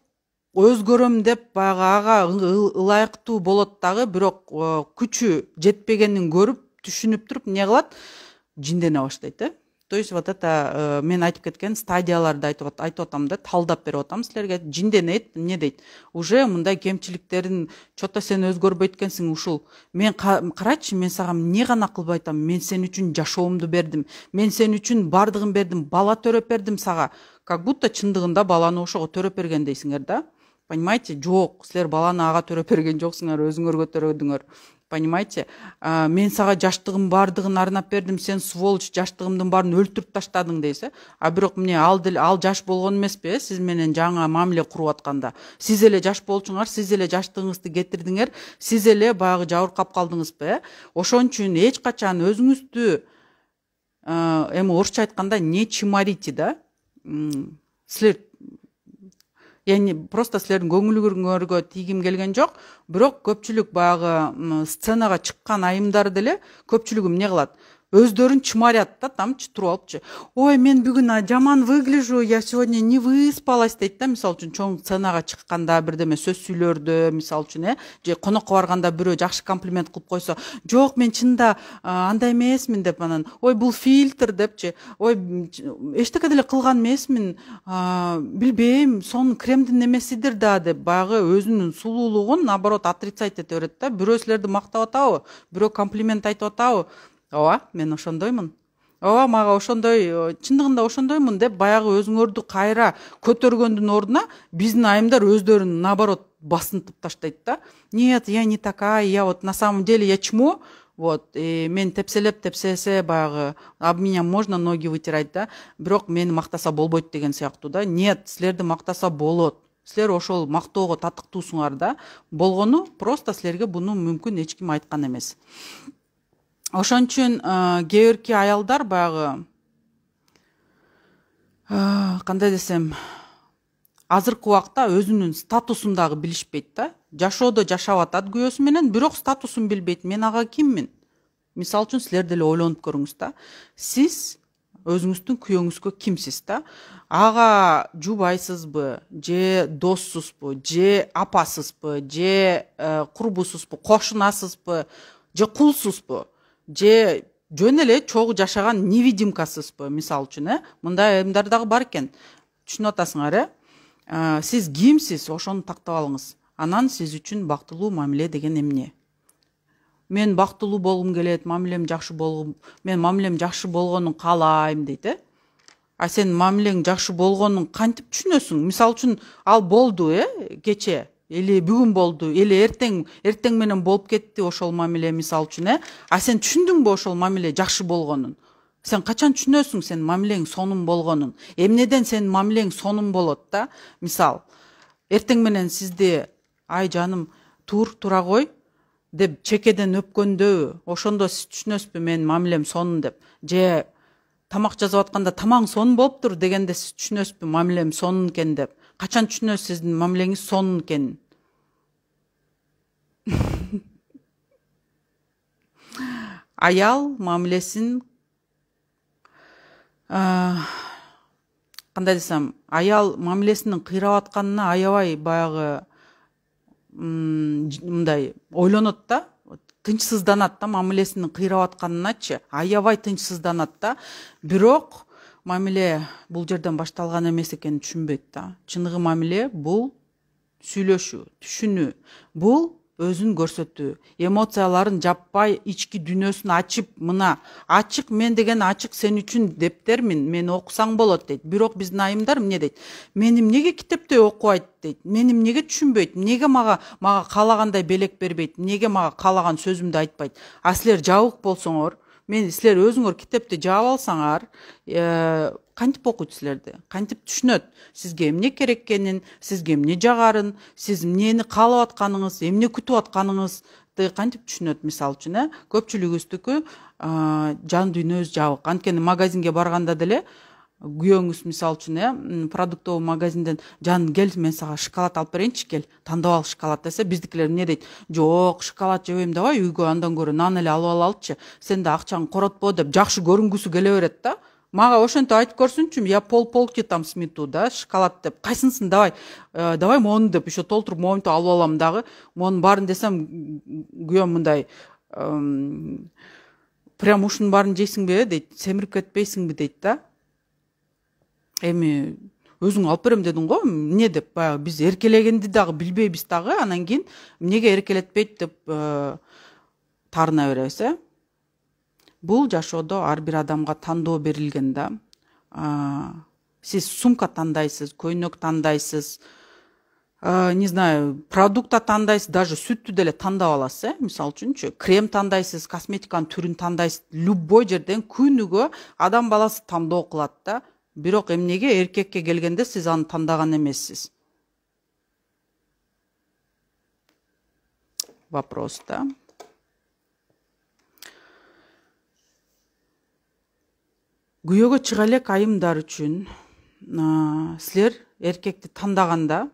өзгөрөм деп баягы ага ылайыктуу болот дагы бирок э, күчү жетпегенин көрүп түшүнүп туруп эмне кылат жиндене баштайт э то есть вот это э, мен айтып кеткен стадияларды айтып айтып атам да талдап берип атам силерге жинденет эмне дейт уже мындай кемчиликтерин че то сен өзгөрбөйт экенсиң ушул мен карачы мен сага эмне гана кылбай атам мен сен үчүн жашоомду бердим мен сен үчүн баардыгын бердим бала төрөп бердим сага как будто чындыгында баланы ошого төрөп бергендейсиңер да понимаете жок силер баланы ага төрөп берген жоксуңар өзүңөргө төрөдүңөр понимаете ә, мен саған жаштығым бардығын арнап бердім сен сволочь жаштығымдың барын өлтіріп таштадың дейсі а бірақ міне ал ал жаш болған емес пе э менен жаңа мамиле құрып атканда Сіз еле жаш болчуңар сиз эле жаштыгыңызды кетирдиңер сиз эле баягы жабыркап қалдыңыз э ошон үчүн эч качан өзүңүздү эми орусча айтканда не чиморите да силер просто силердин көңүлңөргө тийгим келген жок бирок көпчүлүк баягы сценага чыккан айымдар деле көпчүлүгү эмне кылат өздөрүн чумалят да тамчы туруп алыпчы ой мен бүгүн жаман выгляжу я сегодня не выспалась дейт да мисалы үчүн чоң сценага чыкканда бирдеме сөз сүйлөрдө мисалы үчүн э же конокко барганда бирөө жакшы комплимент кылып койсо жок мен чынында андай эмесмин деп анан ой бул фильтр депчи ой эчтеке деле кылган эмесмин билбейм сонун кремдин немесидир да деп баягы өзүнүн сулуулугун наоборот отрицать эте берет да бирөө силерди мактап атабы бирөө комплимент айтып атабы ооба мен ошондоймун ооба мага ошондой э, чындыгында ошондоймун деп баягы өзүңөрдү кайра көтөргөндүн ордуна биздин айымдар өздөрүн наоборот басынтып таштайт да нет я не такая я вот на самом деле я чмо вот и мен тепселеп тепсесе баягы об меня можно ноги вытирать да бирок мени мактаса болбойт деген сыяктуу да нет силерди мактаса болот силер ошол мактоого татыктуусуңар да болгону просто силерге буну мүмкүн эч ким айткан эмес ошон үчүн кээ бирки аялдар баягы кандай десем азыркы убакта өзүнүн статусун дагы билишпейт да жашоодо жашап атат күйөөсү менен бирок статусун билбейт мен ага киммин мисалы үчүн силер деле ойлонуп көрүңүз да сиз өзүңүздүн күйөөңүзгө кимсиз да ага жубайсызбы же доссузбу же апасызбы же э, курбусузбу кошунасызбы же кулсузбу же жөн эле чогуу жашаган невидимкасызбы мисалы үчүн э мындай айымдар дагы бар экен түшүнүп атасыңар э? э сиз кимсиз ошону тактап алыңыз анан сиз үчүн бактылуу мамиле деген эмне мен бактылуу болгум келет мамилем жакшыбо мен мамилем жакшы болгонун каалайм дейт э а сен мамилең жакшы болгонун кантип түшүнөсүң мисалы үчүн ал болду э кечэ или бүгүн болду или эртең эртең менен болуп кетти ошол мамиле мисалы үчүн э а сен түшүндүңбү ошол мамиле жакшы болгонун сен качан түшүнөсүң сенин мамилең сонун болгонун эмнеден сенин мамилең сонун болот да мисалы эртең менен сизди ай жаным тур тура гой деп чекеден өпкөндөбү ошондо сиз түшүнөсүзбү менин мамилем сонун деп же тамак жасап атканда тамагың сонун болуптур дегенде сиз түшүнөсүзбү мамилем сонун экен деп качан түшүнөсүз сиздин мамилеңиз сонун экенин аял мәмілесін қандай десем аял мәмілесінің қирап жатқанына аябай баяғы мындай ойланады да тынчсызданат да мамилесінің қирап жатқаныначы аябай тынчсызданат да бирок мамиле бұл жерден башталған емес екенін түшүнбөйт да чыныгы мамиле бұл сүйлөшүү түшүнүү бұл өзүн көрсөтүү эмоцияларын жаппай ички дүйнөсүн ачып мына ачык мен деген ачык сен үчүн дептермин мени окусаң болот дейт бирок биздин айымдар эмне дейт мени эмнеге китептей окубайт дейт мени эмнеге түшүнбөйт эмнеге мага мага каалагандай белек бербейт эмнеге мага каалаган сөзүмдү айтпайт а силер жабык болсоңор мен силер өзүңөр китепти жаап алсаңар э, кантип окуйт силерди кантип түшүнөт сизге эмне керек экенин сизге эмне жагарын сиз эмнени каалап атканыңыз эмне күтүп атканыңызды кантип түшүнөт мисалы үчүн э көпчүлүгүбүздүкү э, жан дүйнөбүз жабык анткени магазинге барганда деле күйөөңүз мисалы үчүн э продуктовый магазинден жаным кел мен сага шоколад алып берейинчи кел тандап ал шоколад десе биздикилер эмне дейт жок шоколад жебейм давай үйгө андан көрө нан эле алып алалычы сен да акчаңды коротпо деп жакшы көрүнгүсү келе берет да мага ошентип айтып көрсүнчү я пол полки там смету да шоколад деп кайсынысын давай э, давай мону деп еще толтуруп монтип алып алам дагы моунун баарын десем күйөөм мындай прям ушунун баарын жейсиңби э дейт семирип кетпейсиңби дейт да эми өзүң алып берем дедиң го эмне деп баягы биз эркелегенди дагы билбейбиз дагы анан кийин эмнеге эркелетпейт деп э, таарына беребиз э бул жашоодо ар бир адамга тандоо берилген да сиз сумка тандайсыз көйнөк тандайсыз э, не знаю продукта тандайсыз даже сүттү деле тандап аласыз э мисалы үчүнчү крем тандайсыз косметиканын түрүн тандайсыз любой жерден күнүгө адам баласы тандоо кылат да бирок эмнеге эркекке келгенде сиз аны тандаган эмессиз вопрос да күйөөгө чыга элек айымдар үчүн силер эркекти тандаганда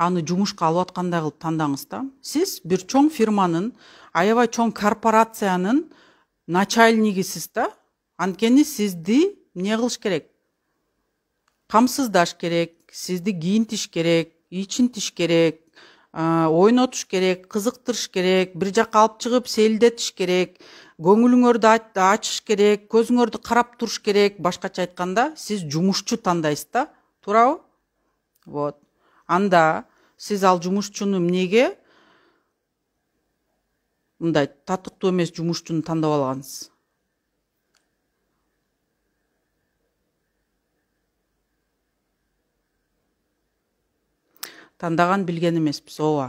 аны жумушка алып аткандай кылып тандаңыз да сиз бир чоң фирманын аябай чоң корпорациянын начальнигисиз да анткени сизди эмне кылыш керек камсыздаш керек сизди кийинтиш керек ичинтиш керек ойнотуш керек кызыктырыш керек бир жака алып чыгып сейилдетиш керек көңүлүңөрдү ачыш керек көзүңөрдү карап туруш керек башкача айтканда сиз жумушчу тандайсыз да туурабы вот анда сиз ал жумушчуну эмнеге мындай татыктуу эмес жумушчуну тандап алгансыз тандаган билген эмеспиз ооба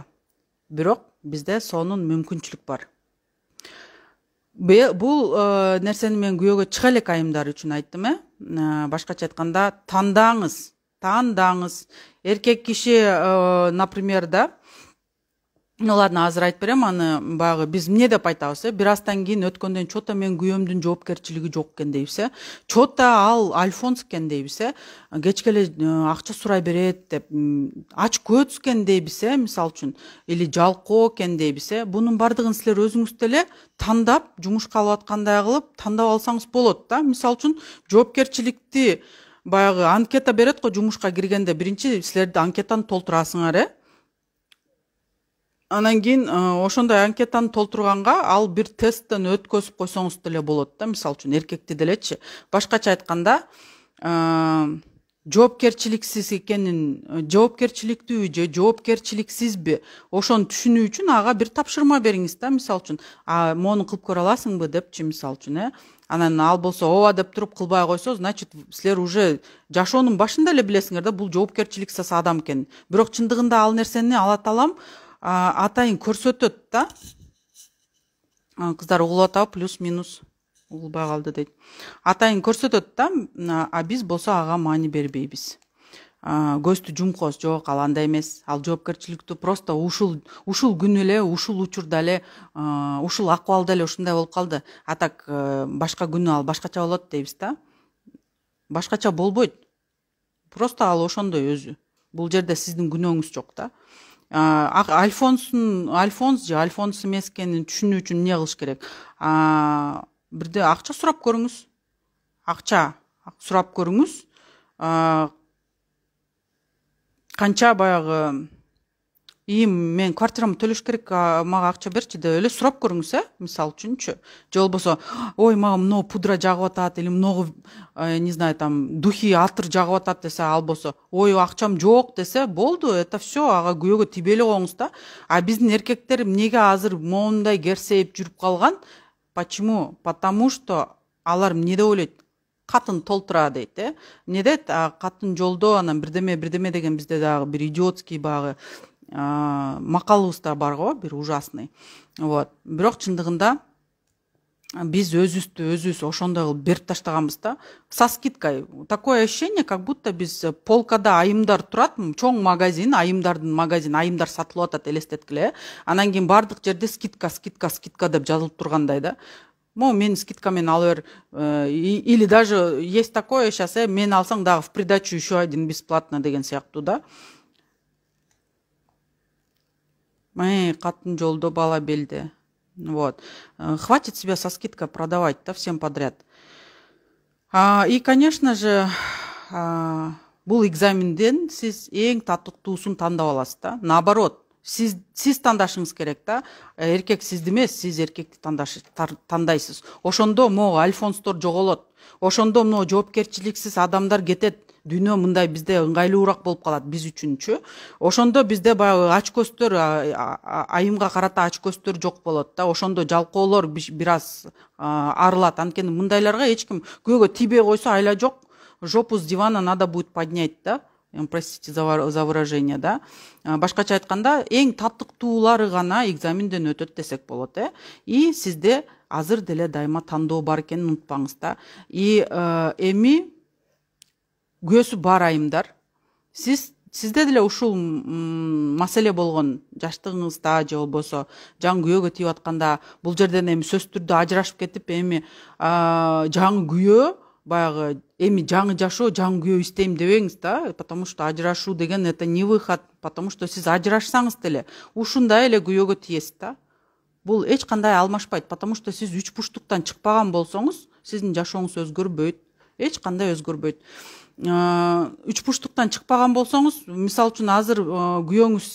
бирок бизде сонун мүмкүнчүлүк бар бул э, нерсени мен күйөөгө чыга элек айымдар үчүн айттым э, э башкача айтканда тандаңыз тандаңыз эркек киши э, например да ну ладно азыр айтып берем аны баягы биз эмне деп айтабыз э бир аздан кийин өткөндөн че то менин күйөөмдүн жоопкерчилиги жок экен дейбиз э че то ал альфонс экен дейбиз э кечке эле э, акча сурай берет деп ач көз экен дейбиз э мисалы үчүн или жалкоо экен дейбиз э бунун баардыгын силер өзүңүз деле тандап жумушка алып аткандай кылып тандап алсаңыз болот да мисалы үчүн жоопкерчиликти баягы анкета берет го жумушка киргенде биринчи силерди анкетаны толтурасыңар э анан кийин э, ошондой анкетаны толтурганга ал бир тесттен өткөзүп койсоңуз деле болот да мисалы үчүн эркекти делечи башкача айтканда э, жоопкерчиликсиз экенин э, жоопкерчиликтүүбү же жоопкерчиликсизби ошону түшүнүү үчүн ага бир тапшырма бериңиз да мисалы үчүн могуну кылып көрө аласыңбы депчи мисалы үчүн э анан ал болсо ооба деп туруп кылбай койсо значит силер уже жашоонун башында эле билесиңер да бул жоопкерчиликсиз адам экенин бирок чындыгында ал нерсени ала талам атайын көрсөтөт да кыздар угулуп атабы плюс минус угулбай калды дейт атайын көрсөтөт да а биз болсо ага маани бербейбиз көздү жумуп коебуз жок ал андай эмес ал жоопкерчиликтүү просто ушул ушул күнү эле ушул учурда эле ушул акыбалда эле ушундай болуп калды а так э, башка күнү ал башкача болот дейбиз да башкача болбойт просто ал ошондой өзү бул жерде сиздин күнөөңүз жок да альфонстун альфонс же альфонс эмес экенин түшүнүү үчүн эмне кылыш керек бирде акча сурап көрүңүз акча сурап көрүңүз канча баягы и мен квартирамды төлөш керек мага акча берчи деп эле сурап көрүңүз э мисалы үчүнчү же болбосо ой мага мынау пудра жагып атат или мыногу э, не знаю там духи атыр жагып атат десе ал болсо ой акчам жок десе болду это все ага күйөөгө тийбей эле коюңуз да а биздин эркектер эмнеге азыр моундай керсейип жүрүп калган почему потому что алар эмне деп ойлойт катын толтура дейт э эмне дейт катын жолдо анан бирдеме бирдеме деген бизде дагы бир идиотский баягы макалыбызда бар го бир ужасный вот бирок чындыгында биз өзүбүздү өзүбүз ошондой кылып берип таштаганбыз да со скидкой такое ощущение как будто биз э, полкада айымдар турат чоң магазин айымдардын магазини айымдар сатылып атат элестеткиле э анан кийин баардык жерде скидка скидка скидка деп жазылып тургандай да могу мени скидка менен ала бер э, или даже есть такое сейчас э мени алсаң дагы в придачу еще один бесплатно деген сыяктуу да мы қатын жолды бала белді вот э, хватит себя со скидкой продавать да, всем подряд а, и конечно же а, бұл экзаменден сіз ең татыктуусун таңдап аласыз да наоборот сіз сіз таңдашыңыз керек да? Э, эркек сізді эмес сіз эркекти тандайсыз ошондо могу альфонстор жоголот ошондо мо, жоопкерчиликсиз адамдар кетет дүйнө мындай бизде ыңгайлуураак болуп калат биз үчүнчү ошондо бизде баягы очкөстөр айымга карата очкөзтөр жок болот да ошондо жалкоолор бир аз арылат анткени мындайларга эч ким күйөөгө тийбей койсо айла жок жопу с дивана надо будет поднять да простите за выражение да башкача айтканда эң татыктуулары гана экзаменден өтөт десек болот э и сизде азыр деле дайыма тандоо бар экенин унутпаңыз да и э, эми күйөөсү бар айымдар сиз сизде деле ушул маселе болгон жаштыгыңызда же болбосо жаңы күйөөгө тийип атканда бул жерден эми сөзсүз түрдө ажырашып кетип эми жаңы күйөө баягы эми жаңы жашоо жаңы күйөө издейм дебеңиз да потому что ажырашуу деген это не выход потому что сиз ажырашсаңыз деле ушундай эле күйөөгө тиесиз да бул эч кандай алмашпайт потому что сиз үч буштуктан чыкпаган болсоңуз сиздин жашооңуз өзгөрбөйт эч кандай өзгөрбөйт үч буштуктан чыкпаган болсоңуз мисалы үчүн азыр күйөөңүз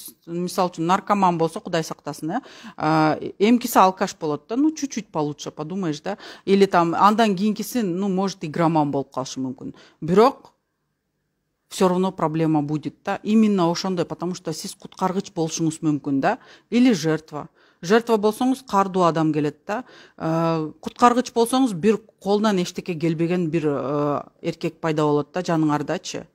мисалы үчүн наркоман болсо кудай сактасын э эмкиси алкаш болот да ну чуть чуть получше подумаешь да или там андан кийинкиси ну может игроман болуп калышы мүмкүн бирок все равно проблема будет да именно ошондой потому что сиз куткаргыч болушуңуз мүмкүн да или жертва жертва болсоңуз кардуу адам келет да э, куткаргыч болсоңуз бир колунан эчтеке келбеген бир э, эркек пайда болот да жаныңардачы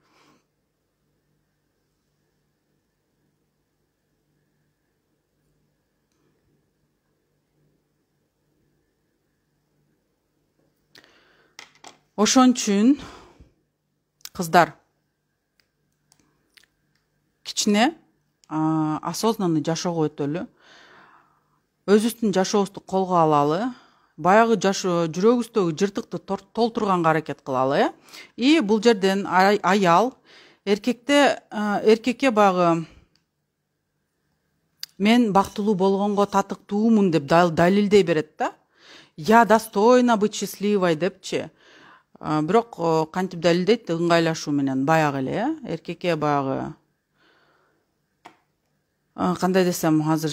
ошон үчүн кыздар кичине э, осознанный жашоого өтөлү өзүбүздүн жашообузду колго алалы баягыжш жүрөгүбүздөгү жыртыкты толтурганга аракет кылалы э и бул жерден аял эркекте э, эркекке баягы мен бактылуу болгонго татыктуумун деп ал далилдей берет да я достойна быть счастливой депчи э, бирок э, кантип далилдейт ыңгайлашуу менен баягы эле эркекке баягы кандай десем азыр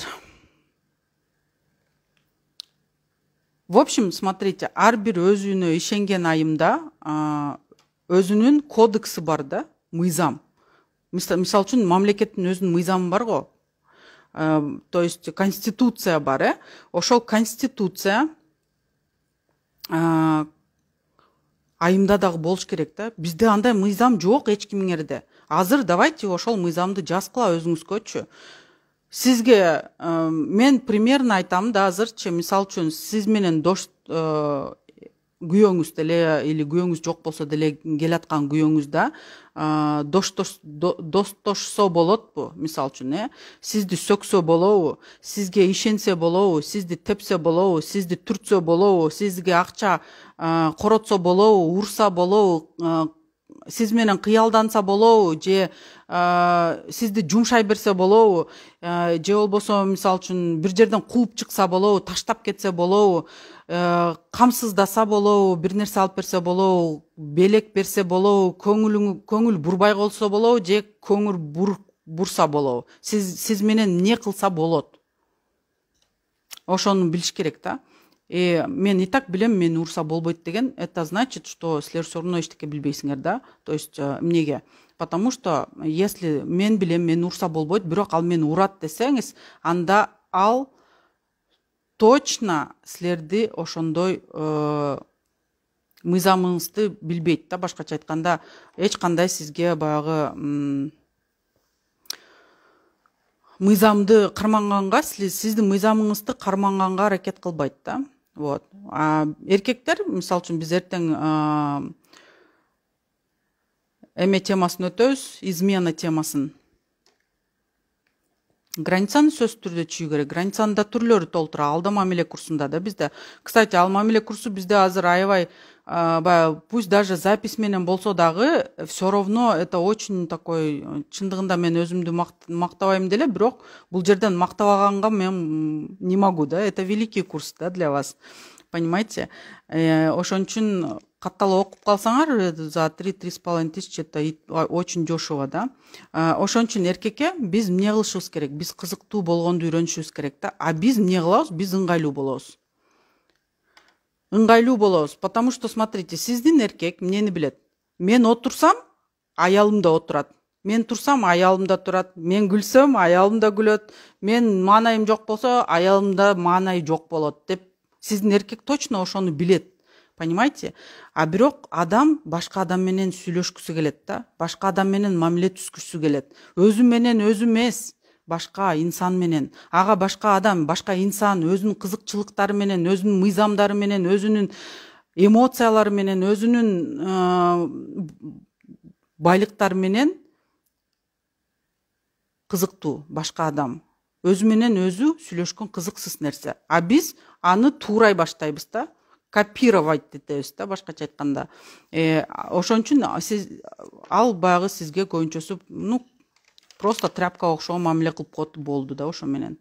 в общем смотрите ар бир өзүнө ишенген айымда өзүнүн кодексі бар да мыйзам мисалы үчүн мамлекеттин өзүнүн мыйзамы бар го то есть конституция бар э ошол конституция айымда дагы болуш керек да бизде андай мыйзам жок эч кимиңерде азыр давайте ошол мыйзамды өзіңіз өзүңүзгөчү сизге э, мен примерно айтам да азырчы мисалы үчүн сиз менен дош э, күйөөңүз деле или күйөөңүз жок болсо деле келаткан күйөөңүз да э, достошсо болотпу мисалы үчүн э сизди сөксө болобу сизге ишенсе болобу сизди тепсе болобу сизди түртсө болобу сизге акча коротсо болобу урса болобу сиз менен кыялданса болобу же сизди жумшай берсе болобу же болбосо мисалы үчүн бир жерден кууп чыкса болобу таштап кетсе болобу камсыздаса болобу бир нерсе алып берсе болобу белек берсе болобу көңүл бурбай колсо болобу же көңүл бурса болобу сиз сиз менен эмне кылса болот ошону билиш керек да и мен и так білем, мен урса болбойт деген это значит что силер все равно эчтеке да то есть э, неге. потому что э, если мен билем мен ұрса болбойт бірақ ал мен урат десеңіз, анда ал точно силерди ошондой э, мыйзамыңызды билбейт да башкача айтканда эч кандай сизге баягы мыйзамды карманганга сиздин мыйзамыңызды карманганга аракет кылбайт да вот а эркектер мисалы үчүн биз эртең эме темасын өтөбүз измена темасын границаны сөзсүз түрдө чүйү керек границаны да түрлөрү толтура ал да мамиле курсунда да бизде кстати ал мамиле курсу бизде азыр аябай баягы пусть даже запись менен болсо дагы все равно это очень такой э, чындыгында мен өзүмдү мактабайм деле бирок бул жерден мактабаганга мен не могу да это великий курс да для вас понимаете э, ошон үчүн катталып окуп калсаңар э, за три три с половиной тысячи это очень дешево да ошон үчүн эркекке биз эмне кылышыбыз керек биз кызыктуу болгонду үйрөнүшүбүз керек да а биз эмне кылабыз биз ыңгайлуу болобуз ыңгайлуу болобуз потому что смотрите сиздин эркек эмнени билет мен отурсам аялым да отурат мен турсам аялым да турат мен күлсөм аялым да күлөт мен маанайым жок болсо аялымда маанай жок болот деп сиздин эркек точно ошону билет понимаете а бирок адам башка адам менен сүйлөшкүсү келет да башка адам менен мамиле түзгүсү келет өзү менен өзү эмес башка инсан менен ага башка адам башка инсан өзүнүн кызыкчылыктары менен өзүнүн мыйзамдары менен өзүнүн эмоциялары менен өзүнүн э, байлыктары менен кызыктуу башка адам өзү менен өзү сүйлөшкөн кызыксыз нерсе а биз аны туурай баштайбыз да копировать этебиз да башкача айтканда э, ошон үчүн сиз ал баягы сизге көбүнчөсү ну просто тряпкага окшогон мамиле кылып коет болду да ошо менен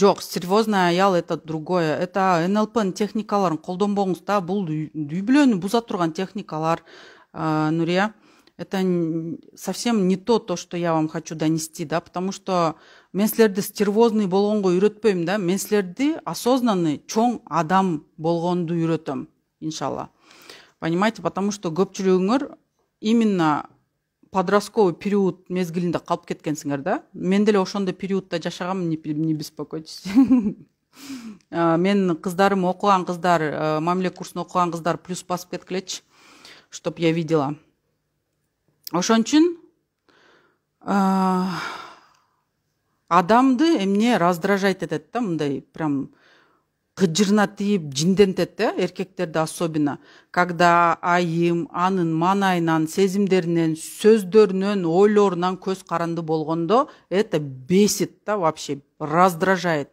жок стервозный аял это другое это нлпнын техникаларын колдонбоңуз да бул үй бүлөнү буза турган техникалар нурия это совсем не то то что я вам хочу донести да потому что мен силерди стервозный болгонго үйрөтпөйм да мен силерди осознанный чоң адам болгонду үйрөтөм иншалла понимаете потому что көпчүлүгүңөр именно подростковый период мезгилинде қалып кеткенсіңдер да мен деле ошондой периодта жашаганмын не, не беспокойтесь э, менин кыздарым окуган кыздар э, мамиле курсун окуган кыздар плюс басып кеткилечи чтоб я видела ошон үчүн э, адамды эмне раздражать этет да мындай прям кыжырына тийип жиндентет дэ эркектерди особенно когда айым анын маанайынан сезимдеринен сөздөрүнөн ойлорунан көз каранды болгондо это бесит да вообще раздражает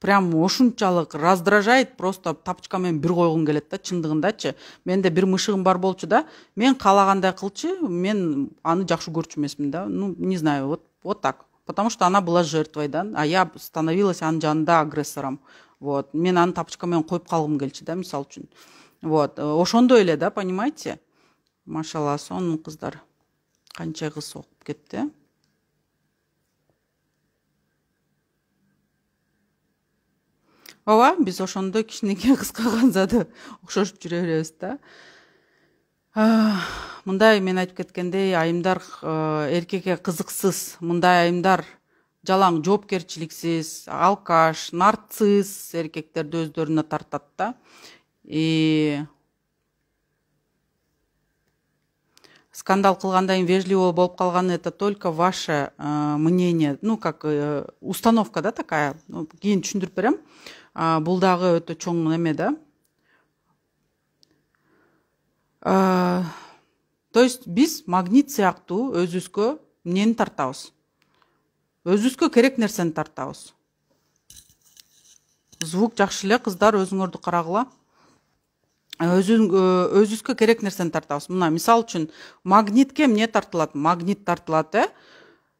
прям ушунчалык раздражает просто тапочка менен бир койгуң келет да чындыгындачы менде бир мышыгым бар болчу да мен каалагандай кылчы мен аны жакшы көрчү эмесмин да ну не знаю вот вот так потому что она была жертвой да а я становилась анын жанында агрессором вот мен аны тапочка менен коюп калгым келчү да мисалы үчүн вот э, ошондой эле да понимаете машалла сонун кыздар канча кыз окуп кетти ооба биз ошондой кичинекей кызга ханзаада окшошуп жүрө беребиз да мындай мен айтып кеткендей айымдар э, эркекке кызыксыз мындай айымдар жалаң жоопкерчиликсиз алкаш нарцисс эркектерди өздөрүнө тартат да и скандал кылгандан кийин вежливо болуп калган это только ваше э, мнение ну как э, установка да такая кийин түшүндүрүп берем бул дагы өтө чоң эме да то есть биз магнит сыяктуу өзүбүзгө эмнени тартабыз өзүбүзгө керек нерсени тартабыз звук жакшы эле кыздар өзүңөрдү карагыла өзүбүзгө э, керек нерсени тартабыз мына мисалы үчүн магнитке эмне тартылат магнит тартылат э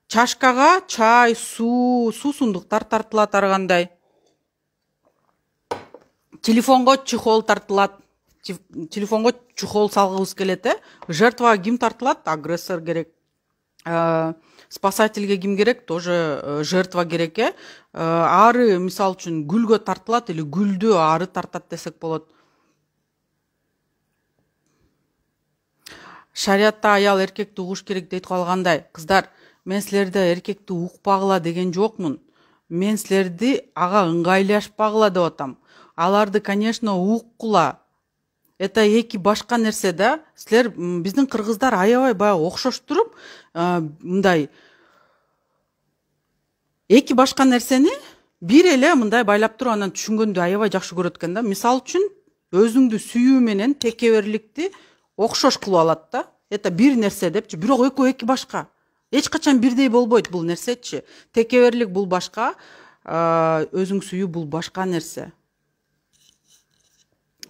чашкага чай суу суусундуктар тартылат ар кандай телефонго чехол тартылат телефонго чехол салгыбыз келет э жертвага ким тартылат агрессор керек ә, э, спасательге ким керек тоже э, жертва керек э, э ары мисалы үчүн гүлгө тартылат или гүлдү ары тартат десек болот шариятта аял эркекти угуш керек дейт калгандай кыздар мен силерди эркекти укпагыла деген жокмун мен силерди ага ыңгайлашпагыла деп атам аларды конечно уккула это эки башка нерсе да силер биздин кыргыздар аябай баягы окшоштуруп мындай эки башка нерсени бир эле мындай байлап туруп анан түшүнгөндү аябай жакшы көрөт экен да мисалы үчүн өзүңдү сүйүү менен текеберликти окшош кылып алат да это бир нерсе депчи бирок экөө эки башка эч качан бирдей болбойт бул нерсечи текеберлик бул башка өзүң сүйүү бул башка нерсе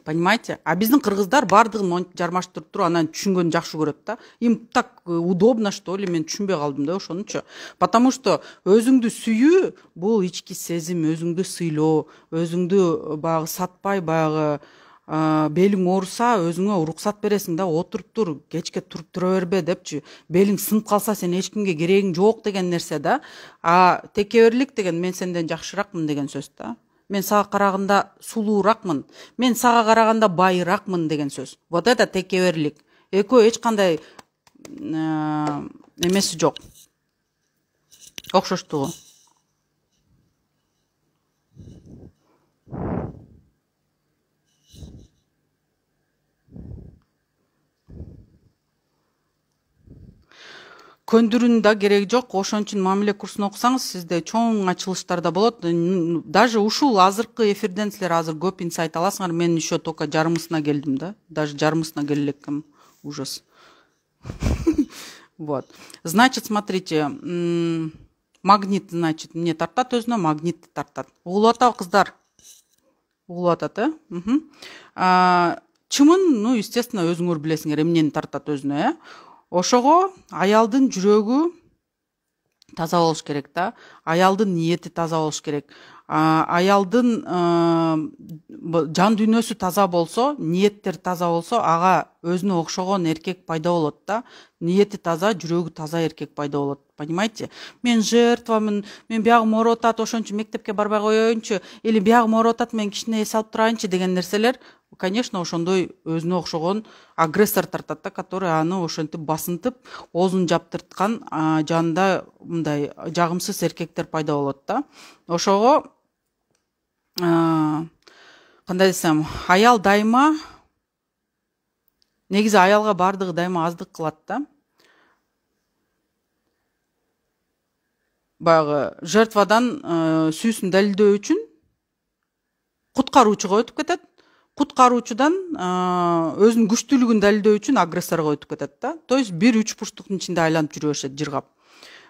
понимаете а биздин кыргыздар баардыгын монтип жармаштырып туруп анан түшүнгөндү жакшы көрөт да им так э, удобно что ли мен түшүнбөй калдым да ошонучу потому что өзүңдү сүйүү бул ички сезим өзүңдү сыйлоо өзүңдү э, баягы сатпай баягы э, белиң ооруса өзүңө уруксат бересиң да отуруп тур кечке туруп тура бербе депчи белиң сынып калса сен эч кимге керегиң жок деген нерсе да а текеберлик деген мен сенден жакшыраакмын деген сөз да мен саға қарағанда сулуырақмын мен саға қарағанда байырақмын деген сөз вот это текеберлик экөө ешқандай кандай э, немесі жоқ оқшаштығы көндүрүүнүн да кереги жок ошон үчүн мамиле курсун окусаңыз сизде чоң ачылыштар да болот даже ушул азыркы эфирден силер азыр көп инсайт аласыңар мен еще только жарымысына келдим да даже жарымысына келе ужас вот значит смотрите магнит значит эмне тартат өзүнө магнитти тартат угулуп атабы кыздар угулуп атат э чымын ну естественно өзүңөр билесиңер эмнени тартат өзүнө э ошого аялдын жүрөгү таза болуш керек да аялдын ниети таза болуш керек аялдын жан дүйнөсү таза болсо ниеттер таза болсо ага өзүнө окшогон эркек пайда болот да ниети таза жүрөгү таза эркек пайда болот понимаете мен жертвамын мен биягым ооруп атат ошон үчүн мектепке барбай коеюнчу или биягым ооруп атат мен кичине эс алып турайынчы деген нерселер конечно ошондой өзүнө окшогон агрессор тартат да который аны ошентип басынтып оозун жаптырткан жанында мындай жагымсыз эркектер пайда болот да ошого кандай десем аял дайыма негизи аялга баардыгы дайыма аздык кылат да баягы жертвадан э, сүйүүсүн далилдөө үчүн куткаруучуга өтүп кетет куткаруучудан өзүнүн күчтүүлүгүн далилдөө үчүн агрессорго өтүп кетет да то есть бир үч бурчтуктун ичинде айланып жүрө беришет жыргап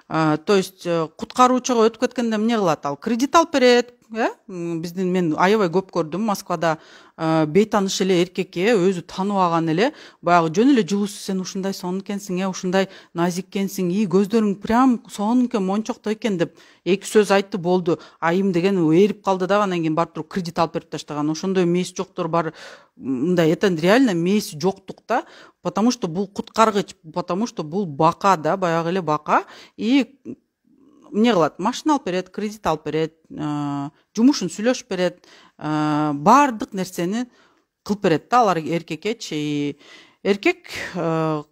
то есть э, куткаруучуга өтүп кеткенде эмне кылат ал кредит алып берет иә біздің мен аябай көп көрдім москвада э, бейтааныш эле эркекке өзү таанып алган эле баягы жөн эле жылуусу сен ушундай сонун экенсиң э ушундай назик экенсиң и көздөрүң прям сонун экен мончоктой экен деп эки сөз айтты болду айым деген эрип калды дагы анан кийин барып туруп кредит алып берип таштаган ошондой мээси жоктор бар мындай это реально мээси жоктук да потому что бул куткаргыч потому что бул бака да баягы эле бака и эмне кылат машина алып берет кредит алып берет э, жумушун сүйлөшүп берет э, баардык нерсени кылып берет да алар эркекечи и эркек э,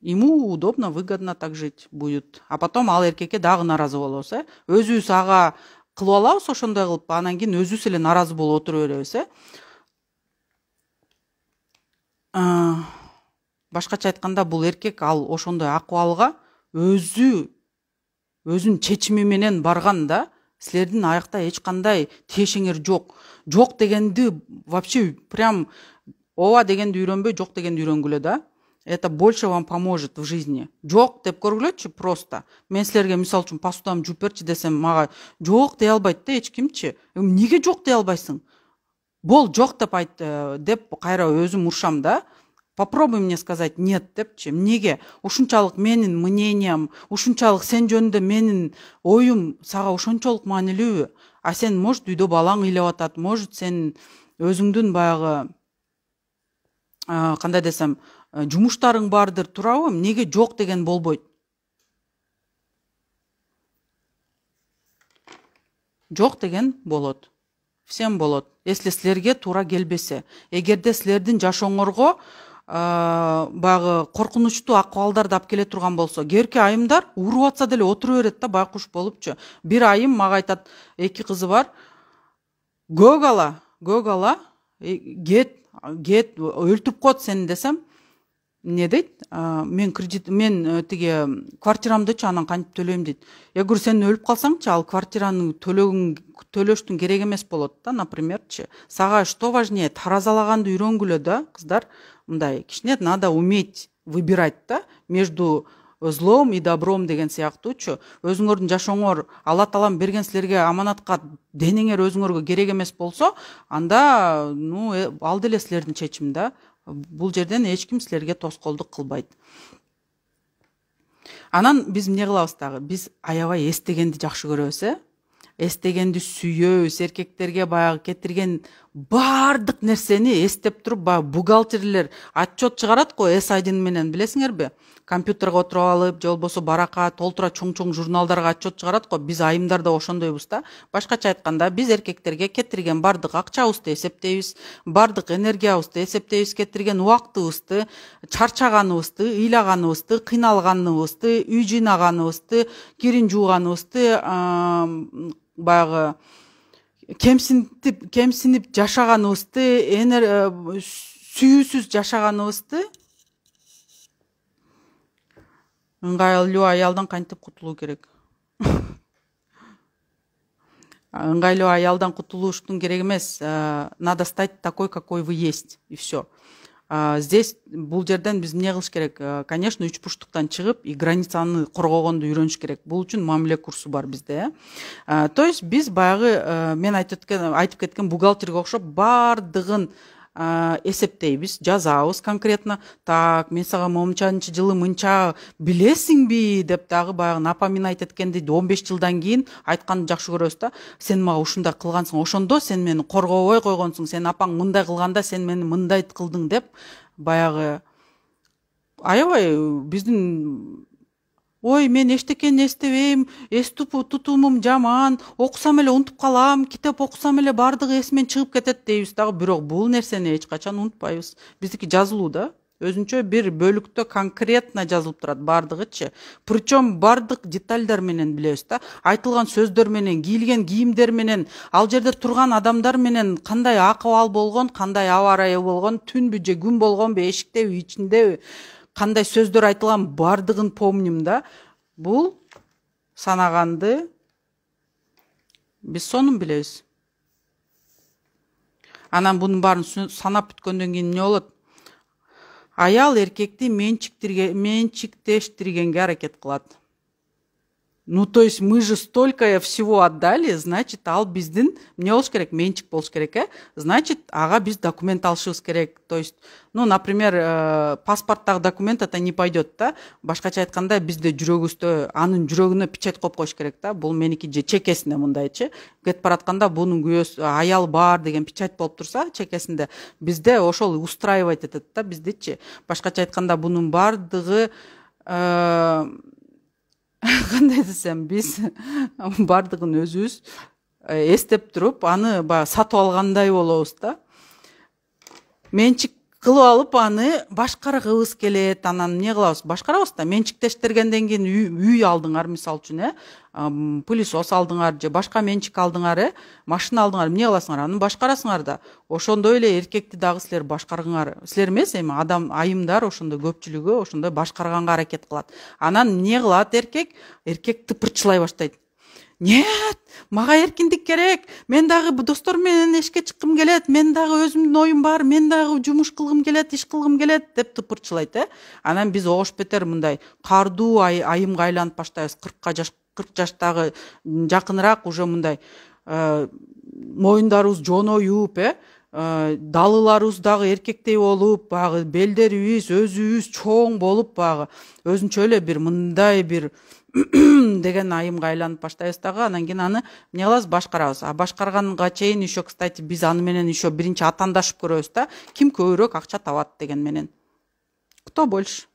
ему удобно выгодно так жить будет а потом ал эркекке дагы нааразы болобуз э өзүбүз ага кылып алабыз ошондой кылып анан кийин өзүбүз эле нааразы болуп отура беребиз э. э башкача айтканда бул эркек ал ошондой акыбалга өзү өзүнүн чечими менен барган да силердин аякта эч кандай тиешеңер жок жок дегенди вообще прям ооба дегенди үйрөнбөй жок дегенди үйрөнгүлө да это больше вам поможет в жизни жок деп көргүлөчү просто мен силерге мисалы үчүн посудамды жууп берчи десем мага жок дей албайт да эч кимчи эмне эмнеге жок дей албайсың бол жок деп айт э, деп кайра өзүм урушам да попробуй мне сказать нет депчи эмнеге ушунчалык менин мнением ушунчалык сен жөнүндө менин оюм сага ошончолук маанилүүбү а сен может үйдө балаң ыйлап атат может сен өзүңдүн баягы кандай десем э, жумуштарың бардыр туурабы эмнеге жок деген болбойт жок деген болот всем болот если силерге туура келбесе эгерде силердин жашооңорго Э, баягы коркунучтуу акыбалдарды алып келе турган болсо кээ бирки айымдар уруп атса деле отура берет да байкуш болупчу бир айым мага айтат эки кызы бар көг ала көг ала э, кет кет өлтүрүп коет сени десем эмне дейт э, мен кредит мен тиги квартирамдычы анан кантип төлөйм дейт я говорю сен өлүп калсаңчы ал квартираны төлөгүн төлөштүн кереги эмес болот да напримерчи сага что важнее таразалаганды үйрөнгүлө да кыздар мындай кішкене надо уметь выбирать да, между э, злом и добром деген сияқтуучу өзүңөрдүн жашооңор алла таалам берген силерге аманатка денеңер өзүңөргө керек эмес болсо анда ну э, ал деле силердин чечим да бул жерден эч ким силерге тоскоолдук кылбайт анан биз эмне кылабыз дагы биз аябай эстегенди жакшы көрөбүз э эстегенди сүйөбүз эркектерге баягы кетирген баардык нерсени эстеп туруп баягы бухгалтерлер отчет чыгарат го с один менен билесиңерби компьютерге отуруп алып же болбосо барака толтура чоң чоң журналдарга отчет чыгарат го биз айымдар да ошондойбуз да башкача айтканда биз эркектерге кетирген баардык акчабызды эсептейбиз баардык энергиябызды эсептейбиз кетирген убактыбызды чарчаганыбызды ыйлаганыбызды кыйналганыбызды үй жыйнаганыбызды кирин жууганыбызды баягы кемсинтип кемсинип жашаганыбызды энер э, сүйүүсүз жашаганыбызды ыңгайлуу аялдан кантип кутулуу керек ыңгайлуу аялдан кутулуштун кереги эмес э, надо стать такой какой вы есть и все здесь бул жерден биз эмне кылыш керек конечно үч буштуктан чыгып и границаны коргогонду үйрөнүш керек бул үчүн мамиле курсу бар бизде э то есть биз баягы э, мен айтып кеткен бухгалтерге окшоп баардыгын эсептейбиз жазабыз конкретно так мен сага моунчанчы жылы мынча билесиңби деп дагы баягы напоминат эткенди он беш жылдан кийин айтканды жакшы көрөбүз да сен мага ушундай кылгансың ошондо сен мени коргобой койгонсуң сенин апаң мындай кылганда сен мени мындай кылдың деп баягы аябай биздин ой мен эчтекени эстебейм эс тутумум жаман окусам эле унутуп калам китеп окусам эле баардыгы эсимен чыгып кетет дейбиз дагы бирок бул нерсени эч качан унутпайбыз биздики жазылуу да өзүнчө бир бөлүктө конкретно жазылып турат баардыгычы причем баардык детальдар менен билебиз да айтылган сөздөр менен кийилген кийимдер менен ал жерде турган адамдар менен кандай акыбал болгон кандай аба ырайы болгон түнбү же күн болгонбу эшиктеби ичиндеби қандай сөздер айтылған бардығын помним да бұл санағанды біз соны білеміз анан бұның барын санап бүткөндөн кийин эмне болот аял эркекти менчиктештиргенге аракет кылат ну то есть мы же столько всего отдали значит ал биздин эмне болуш керек менчик болуш керек э значит ага биз документ алышыбыз керек то есть ну например э, паспорттогу документ это не пойдет да башкача айтканда бизде жүрөгүбүздө анын жүрөгүнө печать коюп коюш керек да бул меники же чекесине мындайчы кетип баратканда бунун күйөөсү аялы бар деген печать болуп турса чекесинде бизде ошол устраивать этет да биздичи башкача айтканда бунун баардыгы э, кандай десем биз бардығын өзүбүз естеп тұрып аны баягы сатып алгандай болобуз да менчик кылып алып аны башкаргыбыз келет анан эмне кылабыз башкарабыз да менчиктештиргенден кийин үй алдыңар мисалы үчүн э пылесос алдыңар же башка менчик алдыңар э машина алдыңар эмне кыласыңар аны башкарасыңар да ошондой эле эркекти дагы силер башкаргыңар силер эмес эми адам айымдар ошондой көпчүлүгү ошондой башкарганга аракет кылат анан эмне кылат эркек эркек тыпырчылай баштайт нет мага эркиндик керек мен дагы досторум менен эшикке чыккым келет мен дагы өзүмдүн оюм бар мен дагы жумуш кылгым келет иш кылгым келет деп тыпырчылайт э анан биз огош бетер мындай кардуу айымга айланып баштайбыз кырка жа кырк жаштагы жакыныраак уже мындай э, моюндарыбыз жоноюп э, э далыларыбыз дагы эркектей болуп баягы белдерибиз өзүбүз чоң болуп баягы өзүнчө эле бир мындай бир деген айымга айланып баштайбыз дагы анан кийин аны эмне кылабыз башкарабыз а башкарганга чейин еще кстати биз аны менен еще биринчи атаандашып көрөбүз да ким көбүрөөк акча табат деген менен кто больше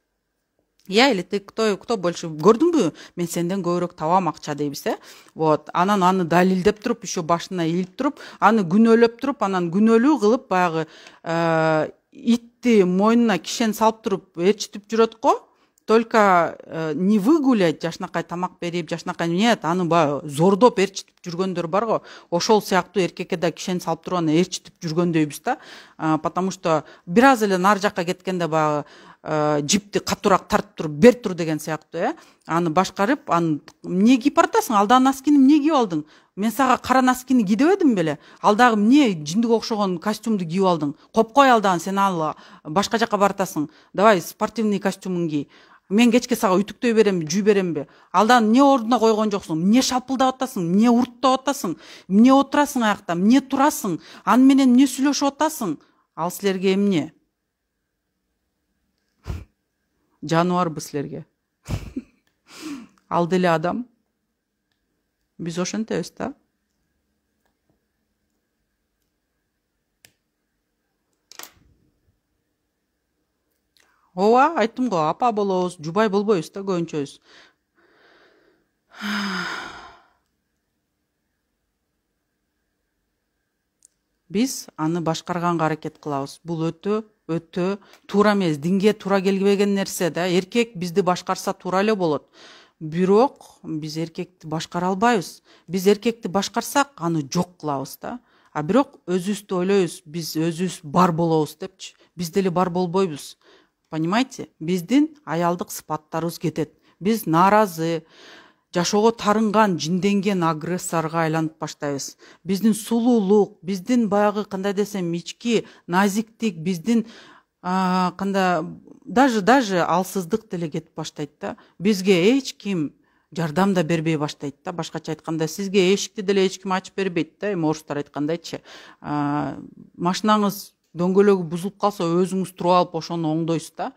я или ты кто кто больше көрдүңбү мен сенден көбүрөөк табам акча дейбиз э вот анан аны далилдеп туруп еще башына ийип туруп аны күнөөлөп туруп анан күнөөлүү кылып баягы э, итти мойнуна кишен салып туруп ээрчитип жүрөт го только э, не выгулять жакшынакай тамак берип жакшынакай нет аны баягы зордоп ээрчитип жүргөндөр барго ошол сыяктуу эркекке да кишен салып туруп анан ээрчитип жүргөндөйбүз да э, потому что бир аз эле нары жакка кеткенде баягы э, жипти катуураак тартып туруп берип тур деген сыяктуу э аны башкарып анан эмне кийип баратасың ал дагы носкини эмне кийип алдың мен сага кара носкини кий дебедим беле ал дагы эмне жиндиге окшогон костюмду кийип алдың коп кой ал дагы сен ал башка жакка баратасың давай спортивный костюмуңд кий мен кечке сага үтүктөй беремби жүй берем алда алдан эмне ордуна койгон жоксуң эмне шапылдап атасың эмне урттап атасың эмне отурасың аякта эмне турасың аны менен эмне сүйлөшүп атасың ал силерге эмне жаныбарбы силерге ал деле адам биз ошентебиз да ооба айттым го апа болобуз жубай болбойбуз да көбүнчөбүз биз аны башкарганга аракет кылабыз бул өтө өтө туура эмес динге туура келбеген нерсе да эркек бизди башкарса туура эле болот бирок биз эркекти башкара албайбыз биз эркекти башкарсак аны жок кылабыз да а бирок өзүбүздү ойлойбуз биз өзүбүз бар болобуз депчи биз деле бар болбойбуз понимаете биздин аялдык сыпаттарыбыз кетет биз нааразы жашоого тарынган жинденген агрессорго айланып баштайбыз биздин сулуулук биздин баягы кандай десем ички назиктик биздин кандай даже даже алсыздык деле кетип баштайт да бизге эч ким жардам да бербей баштайт да башкача айтканда сизге эшикти деле эч ким ачып бербейт да эми орустар айткандайчы машинаңыз дөңгөлөгү бузулуп калса өзүңүз туруп алып ошону оңдойсуз да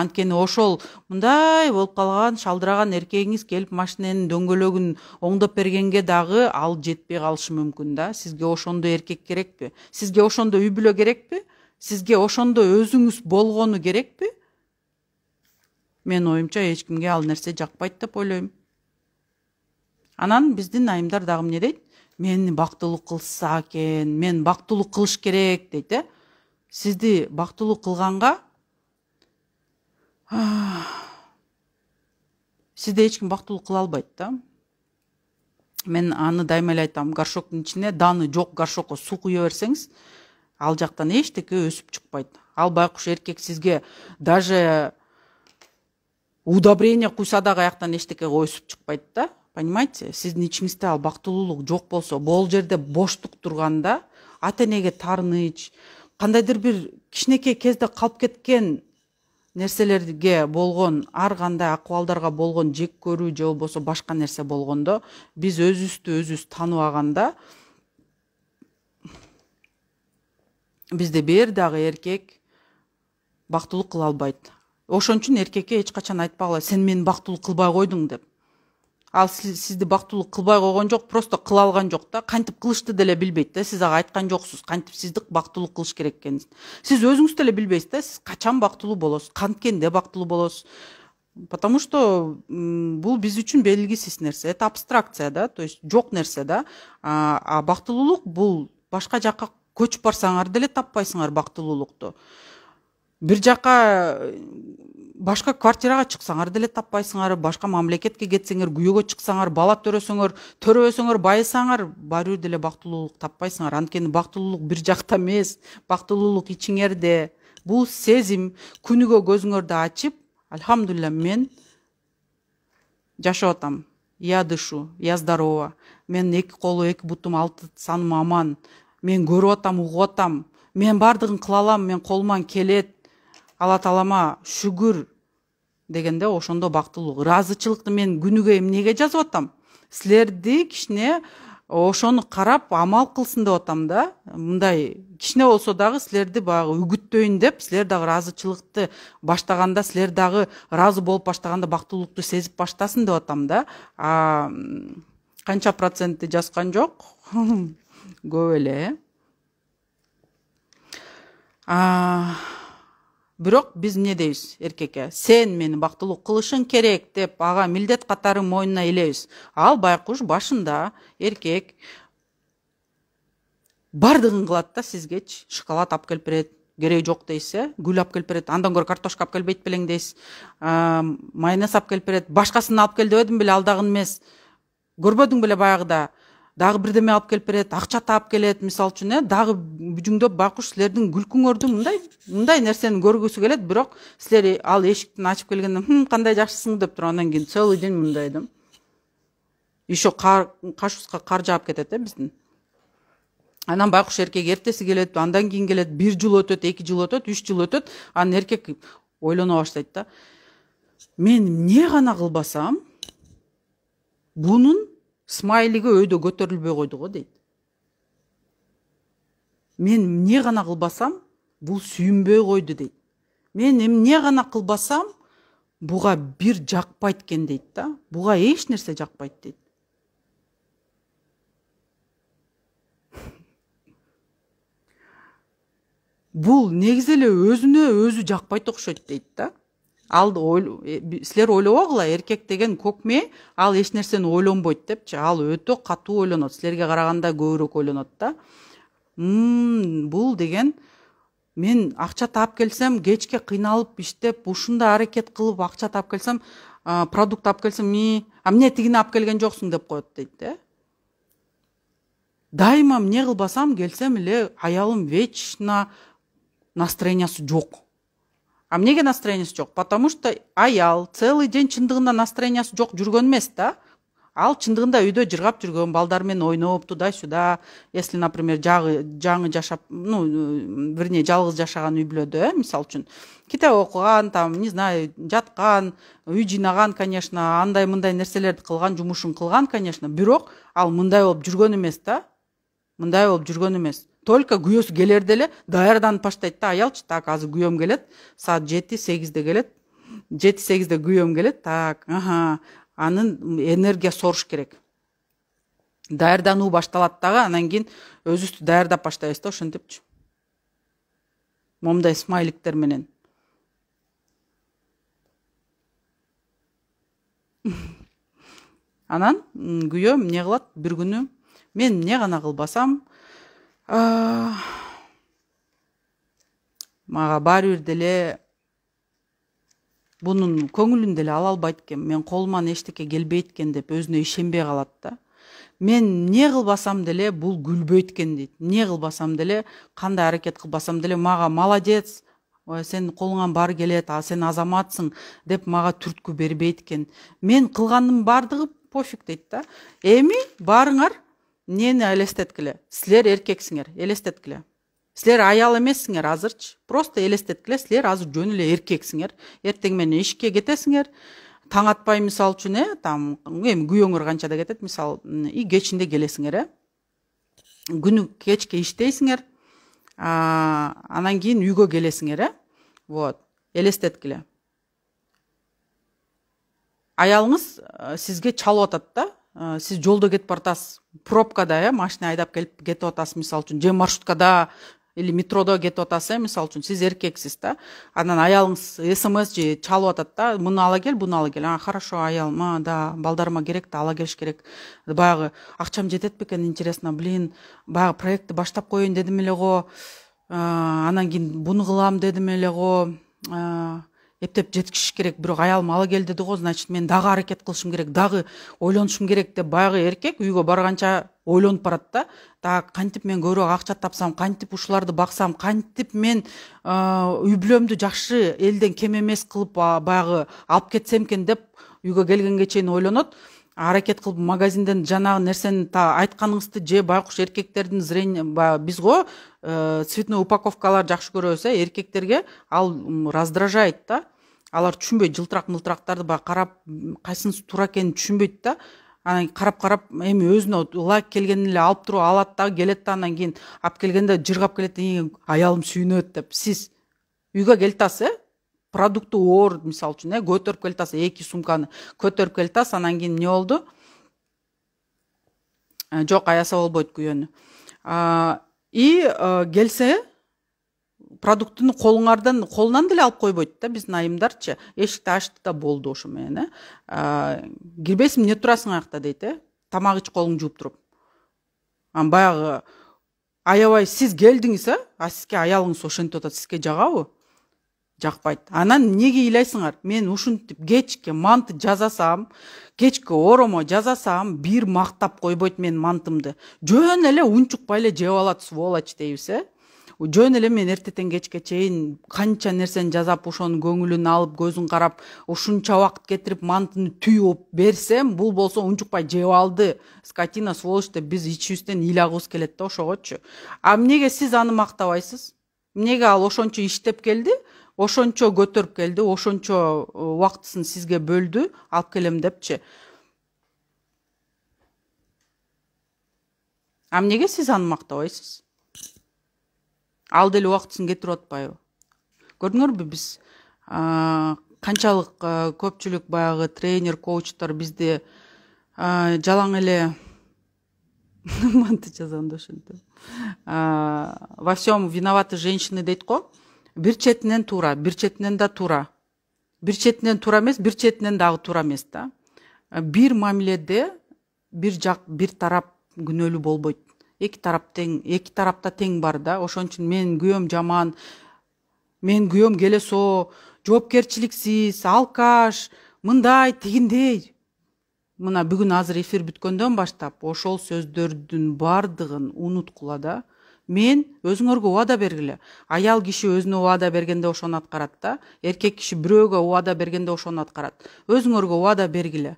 анткени ошол мындай болуп калган шалдыраган эркегиңиз келип машиненин дөңгөлөгүн оңдоп бергенге дагы ал жетпей калышы мүмкүн да сизге ошондой эркек керекпи сизге ошондой үй бүлө керекпи сизге ошондой өзүңүз болгону керекпи менин оюмча эч кимге ал нерсе жакпайт деп ойлойм анан биздин айымдар дагы эмне дейт мени бактылуу кылса экен мен бактылуу кылыш керек дейт э сизди бактылуу кылганга сизди эч ким бактылуу кыла албайт да мен аны дайыма эле айтам горшоктун ичине даны жок горшокко суу куя берсеңиз ал жактан эчтеке өсүп чыкпайт ал байкуш эркек сизге даже удобрение куйса дагы аяктан эчтеке өсүп чыкпайт да понимаете сиздин ичиңизде ал бактылуулук жок болсо бул жерде боштук турганда ата энеге таарыныч кандайдыр бир кичинекей кезде калып кеткен нерселерге болгон ар кандай акыбалдарга болгон жек көрүү же болбосо башка нерсе болгондо биз өзүбүздү өзүбүз тааныбаганда бизди бир дагы эркек бактылуу кыла албайт ошон үчүн эркекке эч качан айтпагыла сен мени бактылуу кылбай койдуң деп ал сізді бактылуу қылбай койгон жок просто кыла алган жок да кантип кылышты деле билбейт да сиз ага айткан жоксуз кантип сизди бактылуу кылыш керек экенин сиз өзүңүз деле билбейсиз да сиз качан бактылуу болосуз канткенде бактылуу болосуз потому что бул биз үчүн белгисиз нерсе это абстракция да то есть жок нерсе да а бактылуулук бул башка жаққа көчүп барсаңар деле таппайсыңар бактылуулукту бир жака башка квартирага чыксаңар деле таппайсыңар башка мамлекетке кетсеңер күйөөгө чыксаңар бала төрөсөңөр төрөбөсөңөр байысаңар баары бир деле бактылуулук таппайсыңар анткени бактылуулук бир жакта эмес бактылуулук ичиңерде бул сезим күнүгө көзүңөрдү ачып альхамдулиллях мен жашап атам я дышу я здорова менин эки колу эки бутум алты саным аман мен көрүп атам угуп атам мен баардыгын кыла алам менин колуман келет алла таалама шүгүр дегенде ошондо бактылуу ыраазычылыкты мен күнүгө эмнеге жазып атам силерди кичине ошону карап амал кылсын деп атам да мындай кичине болсо дагы силерди баягы үгүттөйүн деп силер дагы ыраазычылыкты баштаганда силер дагы ыраазы болуп баштаганда бактылуулукту сезип баштасын деп атам да канча процентти жазган жок көп эле э? бирок биз эмне дейбиз эркекке сен мени бактылуу кылышың керек деп ага милдет катары мойнуна илебиз ал байкуш башында эркек баардыгын кылат да сизгечи шоколад алып келип берет кереги жок дейсиз э гүл алып келип берет андан көрө картошка алып келбейт белең дейсиз майонез алып келип берет башкасын алып кел дебедим беле дагы эмес көрбөдүң беле баягыда дагы бирдеме алып келип берет акча таап келет мисалы үчүн э дагы бүжүңдөп байкуш силердин күлкүңөрдү мындай мындай нерсени көргүсү келет бирок силер ал эшикти ачып келгенде кандай жакшысың деп туруп анан кийин целый день мындай да еще кар кашыбызга кар жаап кетет э биздин анан байкуш эркек эртеси келет андан кийин келет бир жыл өтөт эки жыл өтөт үч жыл өтөт анан эркек ойлоно баштайт да мен эмне гана кылбасам бунун смайлиги өйдө көтөрүлбөй койду го дейт мен эмне гана кылбасам бул сүйүнбөй койду дейт мен эмне гана кылбасам буга бир жакпайт экен дейт да буга эч нерсе жакпайт дейт бул негизи эле өзүнө өзү жакпайт окшойт дейт да ал э, силер ойлобогула эркек деген көк мээ ал эч нерсени ойлонбойт депчи ал өтө катуу ойлонот силерге караганда көбүрөөк ойлонот да бул деген мен акча таап келсем кечке кыйналып иштеп ушундай аракет кылып акча таап келсем продукты алып келсем а эмне тигини алып келген жоксуң деп коет дейт э дайыма эмне кылбасам келсем эле аялым вечно настроениясы жок а эмнеге настроенияси жок потому что аял целый день чындыгында настроениясы жок жүргөн эмес да ал чындыгында үйдө жыргап жүргөн балдар менен ойноп туда сюда если например жаңы жашап ну бирне жалгыз жашаган үй бүлөдө э мисалы үчүн китеп окуган там не знаю жаткан үй жыйнаган конечно андай мындай нерселерди кылган жумушун кылган конечно бирок ал мындай болуп жүргөн эмес да мындай болуп жүргөн эмес только күйөөсү келэрде эле даярданып баштайт да аялчы так азыр күйөөм келет саат жети сегизде келет жети сегизде күйөөм келет так аа анын энергия соруш керек даярдануу башталат дагы анан кийин өзүбүздү даярдап баштайбыз да ошентипчи моундай смайликтер мененанан күйөөм эмне кылат бир күнү мен эмне гана кылбасам мага баары бир деле бунун көңүлүн деле ала албайт экен менин колуман эчтеке келбейт экен деп өзүнө ишенбей калат да мен не кылбасам деле бул күлбөйт экен дейт эмне кылбасам деле кандай аракет кылбасам деле мага молодец ой сенин колуңан баары келет а сен азаматсың деп мага түрткү бербейт экен мен қылғанның баардыгы пофиг дейт да эми баарыңар нені елестеткілі сілер еркексіңер елестеткілі сілер аял емессіңер азырчы просто елестеткілі сілер азыр жөн эле эркексиңер эртең менен ишке кетесиңер таң атпай мисалы үчүн э там эми күйөөңөр канчада кетет мисалы и кечинде келесиңер э күнү кечке иштейсиңер анан кийин үйгө келесиңер э вот элестеткиле аялыңыз э, сизге чалып атат да ә, сіз жолда кетіп баратасыз пробкада иә машина айдап келіп кетіп атасыз мисалы үчүн же маршруткада или метродо кетип атасыз э иә, мисалы үчүн сиз эркексиз да анан аялыңыз смс же чалып атат да муну ала кел буну ала кел а хорошо аялыма да балдарыма керек да ала келиш керек баягы акчам жетет бекен интересно блин баягы проектти баштап коеюн дедим эле го э, анан кийин буну кылам дедим эле го э, эптеп жеткиш керек бирок аялым ала кел деди го значит мен дагы аракет кылышым керек дагы ойлонушум керек деп баягы эркек үйгө барганча ойлонуп барат да так кантип мен көбүрөөк акча тапсам кантип ушуларды баксам кантип мен үй бүлөмдү жакшы элден кем эмес кылып баягы алып кетсем экен деп үйгө келгенге чейин ойлонот аракет кылып магазинден жанагы нерсени та айтканыңызды же байкуш эркектердин зрение баягы биз го цветной упаковкаларды жакшы көрөбүз э эркектерге ал раздражает да алар түшүнбөйт жылтырак мылтырактарды баягы карап кайсынысы туура экенин түшүнбөйт да анан карап карап эми өзүнө ылайык келгенин эле алып туруп алат дагы келет да анан кийин алып келгенде жыргап келет аялым сүйүнөт деп сиз үйгө келатасыз э продукты оор мисалы үчүн э көтөрүп келатасыз эки сумканы көтөрүп келатасыз анан кийин эмне болду э, жок аяса болбойт күйөөнү и э, келсе продуктыны қолыңардан қолынан деле алып койбойт да биздин айымдарчы эшикти ачты да болду ошо менен э кирбейсиң эмне турасың аякта дейт э тамак ич колуңду жууп туруп анан баягы аябай сиз келдиңиз э а сизге аялыңыз ошентип атат сизге жагабы жакпайт анан эмнеге ыйлайсыңар мен ушинтип кечке манты жасасам кечке оромо жасасам бир мактап койбойт менин мантымды жөн эле унчукпай эле жеп алат сволочь дейбиз э жөн эле мен эртеден кечке чейин канча нерсени жасап ошонун көңүлүн алып көзүн карап ушунча убакыт кетирип мантыны түйүп берсем бул болсо унчукпай жеп алды скотина сволочь деп биз ичибизден ыйлагыбыз келет да ошогочу а эмнеге сиз аны мактабайсыз эмнеге ал ошончо иштеп келди ошончо көтөрүп келди ошончо э, убактысын сизге бөлдү алып келем депчи а эмнеге сиз аны мактабайсыз ал деле убактысын кетирип атпайбы көрдүңөрбү биз канчалык көпчүлүк баягы тренер коучтар бизди жалаң эле манты жазганда ошентип во всем виноваты женщины дейт го бир четинен туура бир четинен да туура бир четинен туура эмес бир четинен дагы туура эмес да бир мамиледе бир жак бир тарап күнөөлүү болбойт эки тарап тең эки тарапта тең бар да ошон үчүн менин күйөөм жаман менин күйөөм келесоо жоопкерчиликсиз алкаш мындай тигиндей мына бүгүн азыр эфир бүткөндөн баштап ошол сөздөрдүн баардыгын унуткула да мен өзүңөргө убада бергиле аял киши өзүнө убада бергенде ошону аткарат да эркек киши бирөөгө убада бергенде ошону аткарат өзүңөргө убада бергиле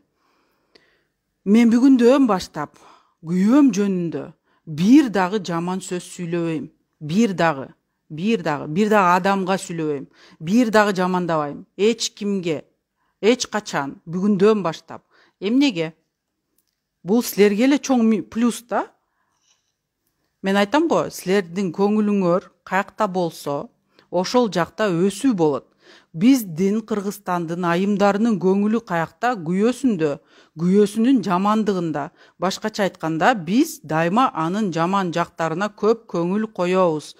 мен бүгүндөн баштап күйөөм жөнүндө бир дагы жаман сөз сүйлөбөйм бир дагы бир дагы бир дагы адамга сүйлөбөйм бир дагы жамандабайм эч кимге эч качан бүгүндөн баштап эмнеге бул силерге эле чоң плюс да мен айтам го силердин көңүлүңөр каякта болсо ошол жакта өсүү болот биздин кыргызстандын айымдарынын көңүлү каякта күйөөсүндө күйөөсүнүн жамандыгында башкача айтканда биз дайыма анын жаман жактарына көп көңүл коебуз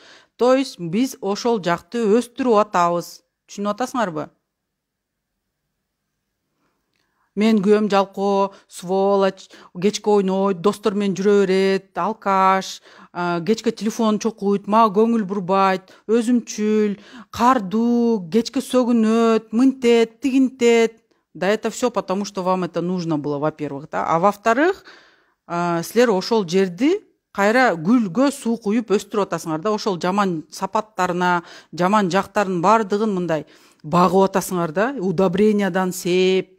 то есть биз ошол жакты өстүрүп атабыз түшүнүп атасыңарбы менин күйөөм жалкоо сволочь кечке ойнойт достор менен жүрө берет алкаш кечке телефон чокуйт мага көңүл бурбайт өзүмчүл кардуу кечке сөгүнөт минтет тигинтет да это все потому что вам это нужно было во первых да а во вторых силер ошол жерди кайра гүлгө суу куюп өстүрүп атасыңар да ошол жаман сапаттарына жаман жактарынын баардыгын мындай багып атасыңар да удобрениядан сээп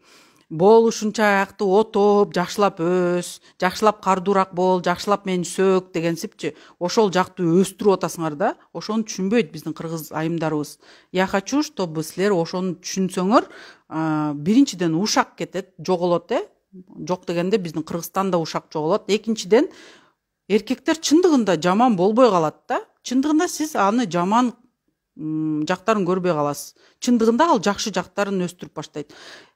болушунча якты отоп жакшылап өс жакшылап кардуураак бол жакшылап мени сөк дегенсипчи ошол жакты өстүрүп атасыңар да ошону түшүнбөйт биздин кыргыз айымдарыбыз я хочу чтобы силер ошону түшүнсөңөр биринчиден ушак кетет жоголот э жок дегенде биздин кыргызстанда ушак жоголот экинчиден эркектер чындыгында жаман болбой калат да чындыгында сиз аны жаман жактарын көрбөй каласыз чындыгында ал жакшы жактарын өстүрүп баштайт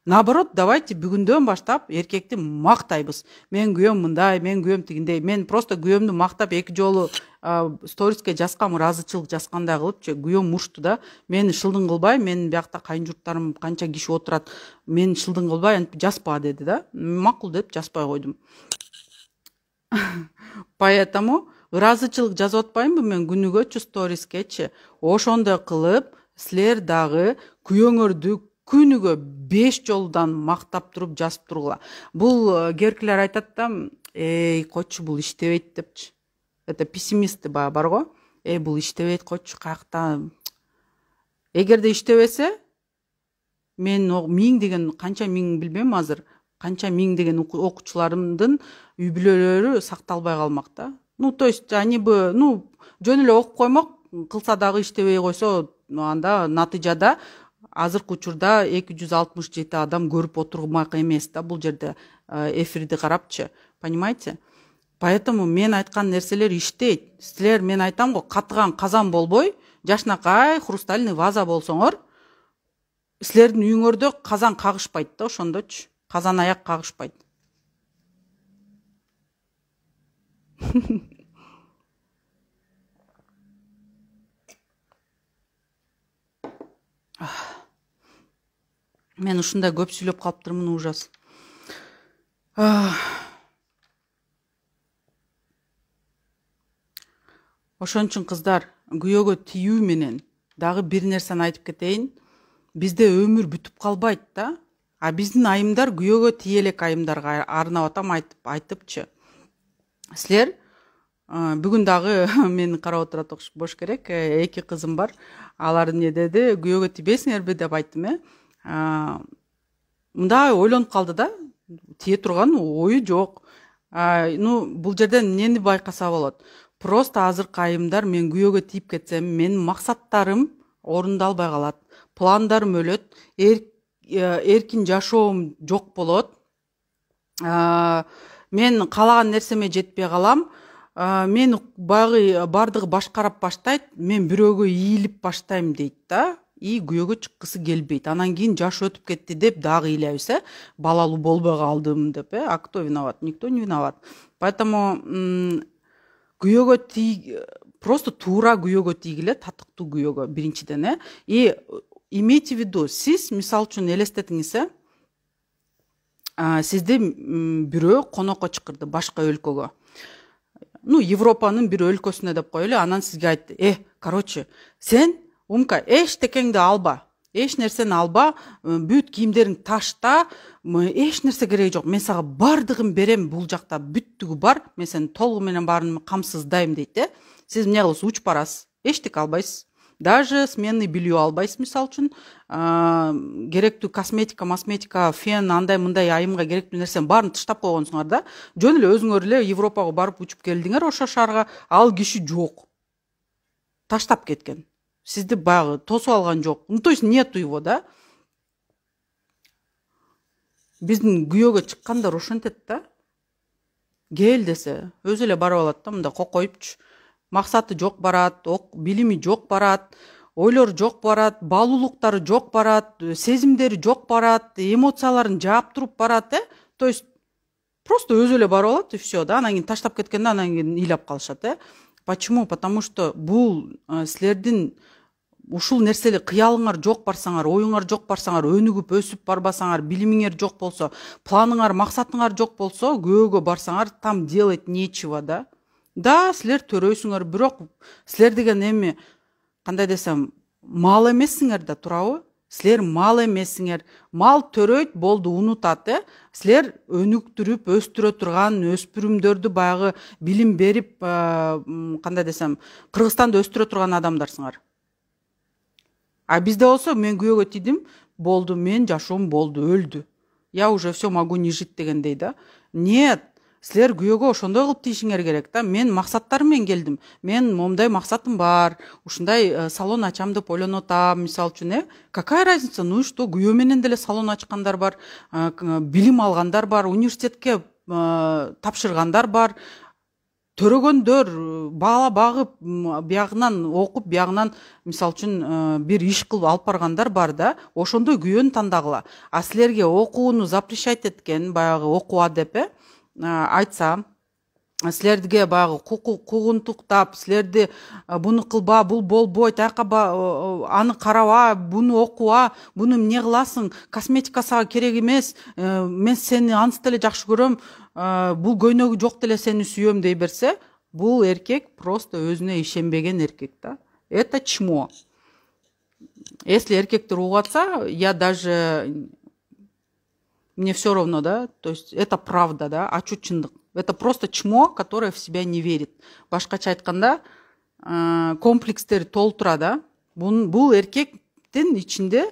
наоборот давайте бүгүндөн баштап эркекти мактайбыз менин күйөөм мындай менин күйөөм тигиндей мен просто күйөөмдү мактап эки жолу сториске жазгам ыраазычылык жазгандай кылып же күйөөм урушту да мени шылдың кылбай менин биякта кайын журттарым канча киши отурат мени шылдың кылбай антип жазпа деди да макул деп жазбай койдум поэтому ыраазычылык жазып атпаймнбы мен күнүгөчү сторискечи ошондой кылып силер дагы күйөөңөрдү күнүгө беш жолудан мактап туруп жазып тургула бул кээбиркилер айтат да эй койчу бул иштебейт депчи это пессимисты баягы барго эй бул иштебейт койчу каякта эгерде иштебесе мен миң деген канча миң билбейм азыр канча миң деген окуучуларымдын үй бүлөлөрү сакталбай калмак да ну то есть они бы ну жөн эле окуп коймок кылса дагы иштебей койсо анда натыйжада азыркы учурда эки жүз алтымыш жети адам көрүп отурмак эмес да бул жерде э, эфирди карапчы понимаете поэтому мен айткан нерселер иштейт силер мен айтам го катыган казан болбой жакшынакай хрустальный ваза болсоңор силердин үйүңөрдө казан кагышпайт да ошондочу казан аяк кагышпайт мен ушундай көп сүйлөп калыптырмын ужас ошон үчүн кыздар күйөөгө тийүү менен дагы бир нерсени айтып кетейин бизде өмүр бүтүп калбайт да а биздин айымдар күйөөгө тие элек айымдарга арнап атам айтып айтыпчы силер бүгүн дагы мени карап отурат ок болуш керек э, эки кызым бар алар эмне деди күйөөгө тийбейсиңерби деп айттым э мындай ойлонуп калды да тие турган ою жок ну бул жерден эмнени байкаса болот просто азыркы айымдар мен күйөөгө тийип кетсем менин максаттарым орундалбай калат пландарым өлөт э, эркин жашоом жок болот мен каалаган нерсеме жетпей калам мен баягы баардыгы баш баштайт мен бирөөгө ийилип баштайм дейт да и күйөөгө чыккысы келбейт анан кийин жаш өтүп кетти деп дагы ыйлайбыз э балалуу болбой калдым деп э а кто виноват никто не виноват поэтому күйөөгө күйөөгөтий просто туура күйөөгө тийгиле татыктуу күйөөгө биринчиден э и э, имейте в виду сиз мисалы үчүн элестетиңиз э сизди бирөө конокко чакырды башка өлкөгө ну Европаның бир өлкөсүнө деп коелу анан сізге айтты э короче сен умка эчтекеңди алба эч нерсени алба э, бүт кийимдериңди ташта эч нерсе кереги жок мен сага баардыгын берем бул жакта бүттүгү бар мен сени толугу менен баарын камсыздайм дейт э сиз эмне кыласыз учуп барасыз эчтеке албайсыз даже сменный белье албайсыз мисалы үшін ә, керектүү косметика косметика фен андай мындай айымға керектүү нерсенин баарын тыштап койгонсуңар да жөн эле өзүңөр эле европага барып учуп келдиңер ошол шаарга ал киши жок таштап кеткен сизди баягы тосуп алган жок ну то есть нету его да биздин күйөөгө чыккандар ошентет да кел десе өзү эле барып алат да мындай кокоюпчу максаты жок барат билими жок барат ойлору жок барат баалуулуктары жок барат сезимдери жок барат эмоцияларын жаап туруп барат э то есть просто өзү эле барып алат и все да анан кийин таштап кеткенде анан кийин ыйлап калышат э почему потому что бул э, силердин ушул нерсеге кыялыңар жок барсаңар оюңар жок барсаңар өнүгүп өсүп барбасаңар билимиңер жок болсо планыңар максатыңар жок болсо күйөөгө барсаңар там делать нечего да да сілер төрөйсүңөр бирок силер деген эми кандай десем мал эмессиңер да туурабы силер мал эмессиңер мал төрөйт болду унутат э силер өнүктүрүп өстүрө турган өспүрүмдөрдү баягы билим берип кандай э, десем кыргызстанды өстүрө турган адамдарсыңар а бизде болсо мен күйөөгө тийдим болду мен жашоом болду өлдү я уже все могу не жить дегендей да нет силер күйөөгө ошондой кылып тийишиңер керек да мен максаттарым менен келдим мен моундай максатым бар ушундай э, салон ачам деп ойлонуп атам мисалы үчүн э какая разница ну и что күйөө менен деле салон ачкандар бар э, э, билим алгандар бар университетке тапшыргандар бар төрөгөндөр бала багып биягынан окуп биягынан мисалы үчүн бир иш кылып алып баргандар бар да ошондой күйөөнү тандагыла а силерге окууну запрещать эткен баягы окуба деп э айтса силерге баягы куугунтуктап силерди буну кылба бул болбойт аны караба буну окуба буну эмне кыласың косметика сага керек эмес э, мен сени ансыз деле жакшы көрөм бул көйнөгү жок деле сени сүйөм дей берсе бул эркек просто өзүнө ишенбеген эркек да это чмо если эркектер угуп атса я даже мне все равно, да, то есть это правда, да, а чучындық. Это просто чмо, которое в себя не верит. башкача айтқанда, ә, э, комплекстер толтыра, да, бұл, бұл еркектің ішінде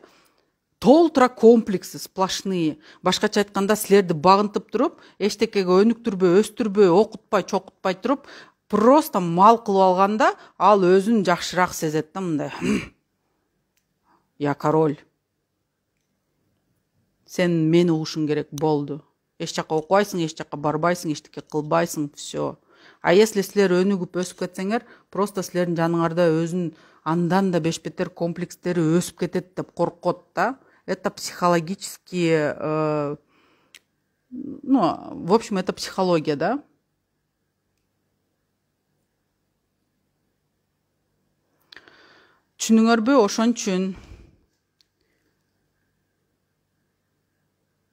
толтыра комплексы сплошные башкача айтканда силерди багынтып тұрып эчтекеге өнүктүрбөй өстүрбөй оқытпай, чокутпай тұрып, просто мал кылып алғанда ал өзін жақшырақ сезет да я король сен мени угушуң керек болду эч жака окубайсың эч жака барбайсың эчтеке кылбайсың все а если силер өнүгүп өсүп кетсеңер просто силердин жаныңарда өзүн андан да беш бетер комплекстери өсүп кетет деп коркот да это психологические э, ну в общем это психология да түшүндүңөрбү ошон үчүн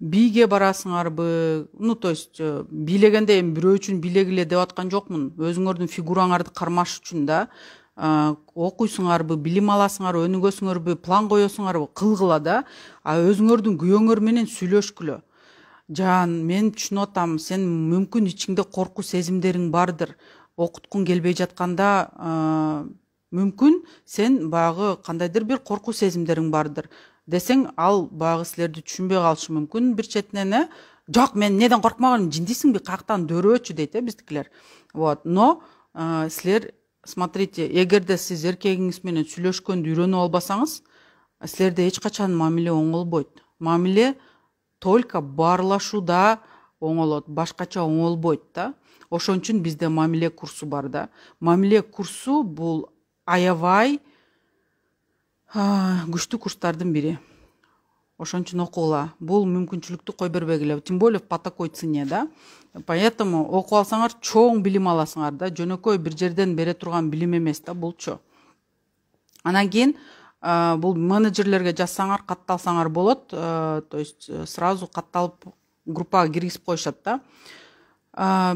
бийге барасыңарбы ну то есть э, бийлегенде эми бирөө үчүн бийлегиле деп аткан жокмун өзүңөрдүн фигураңарды кармаш үчүн да э, окуйсуңарбы билим аласыңарбы өнүгөсүңөрбү план коесуңарбы кылгыла да а өзүңөрдүн күйөөңөр менен сүйлөшкүлө жан мен түшүнүп атам сен мүмкүн ичиңде коркуу сезимдериң бардыр окуткуң келбей жатканда э, мүмкүн сен баягы кандайдыр бир коркуу сезимдериң бардыр десең ал баягы силерди түшүнбөй калышы мүмкүн бир четинен э жок мен эмнеден коркмок элем жиндисиңби каяктан дөрөбөчү дейт э биздикилер вот но э, силер смотрите эгерде сиз эркегиңиз менен сүйлөшкөндү үйрөнүп албасаңыз силерде эч качан мамиле оңолбойт мамиле только баарлашууда оңолот башкача оңолбойт да ошон үчүн бизде мамиле курсу бар да мамиле курсу бул аябай күчтүү курстардын бири ошон үчүн окугула бул мүмкүнчүлүктү кой бербегиле тем более по такой цене да поэтому окуп алсаңар чоң билим аласыңар да жөнөкөй бир жерден бере турган билим эмес да булчу анан кийин бул менеджерлерге жазсаңар катталсаңар болот то есть э, сразу катталып группага киргизип коюшат да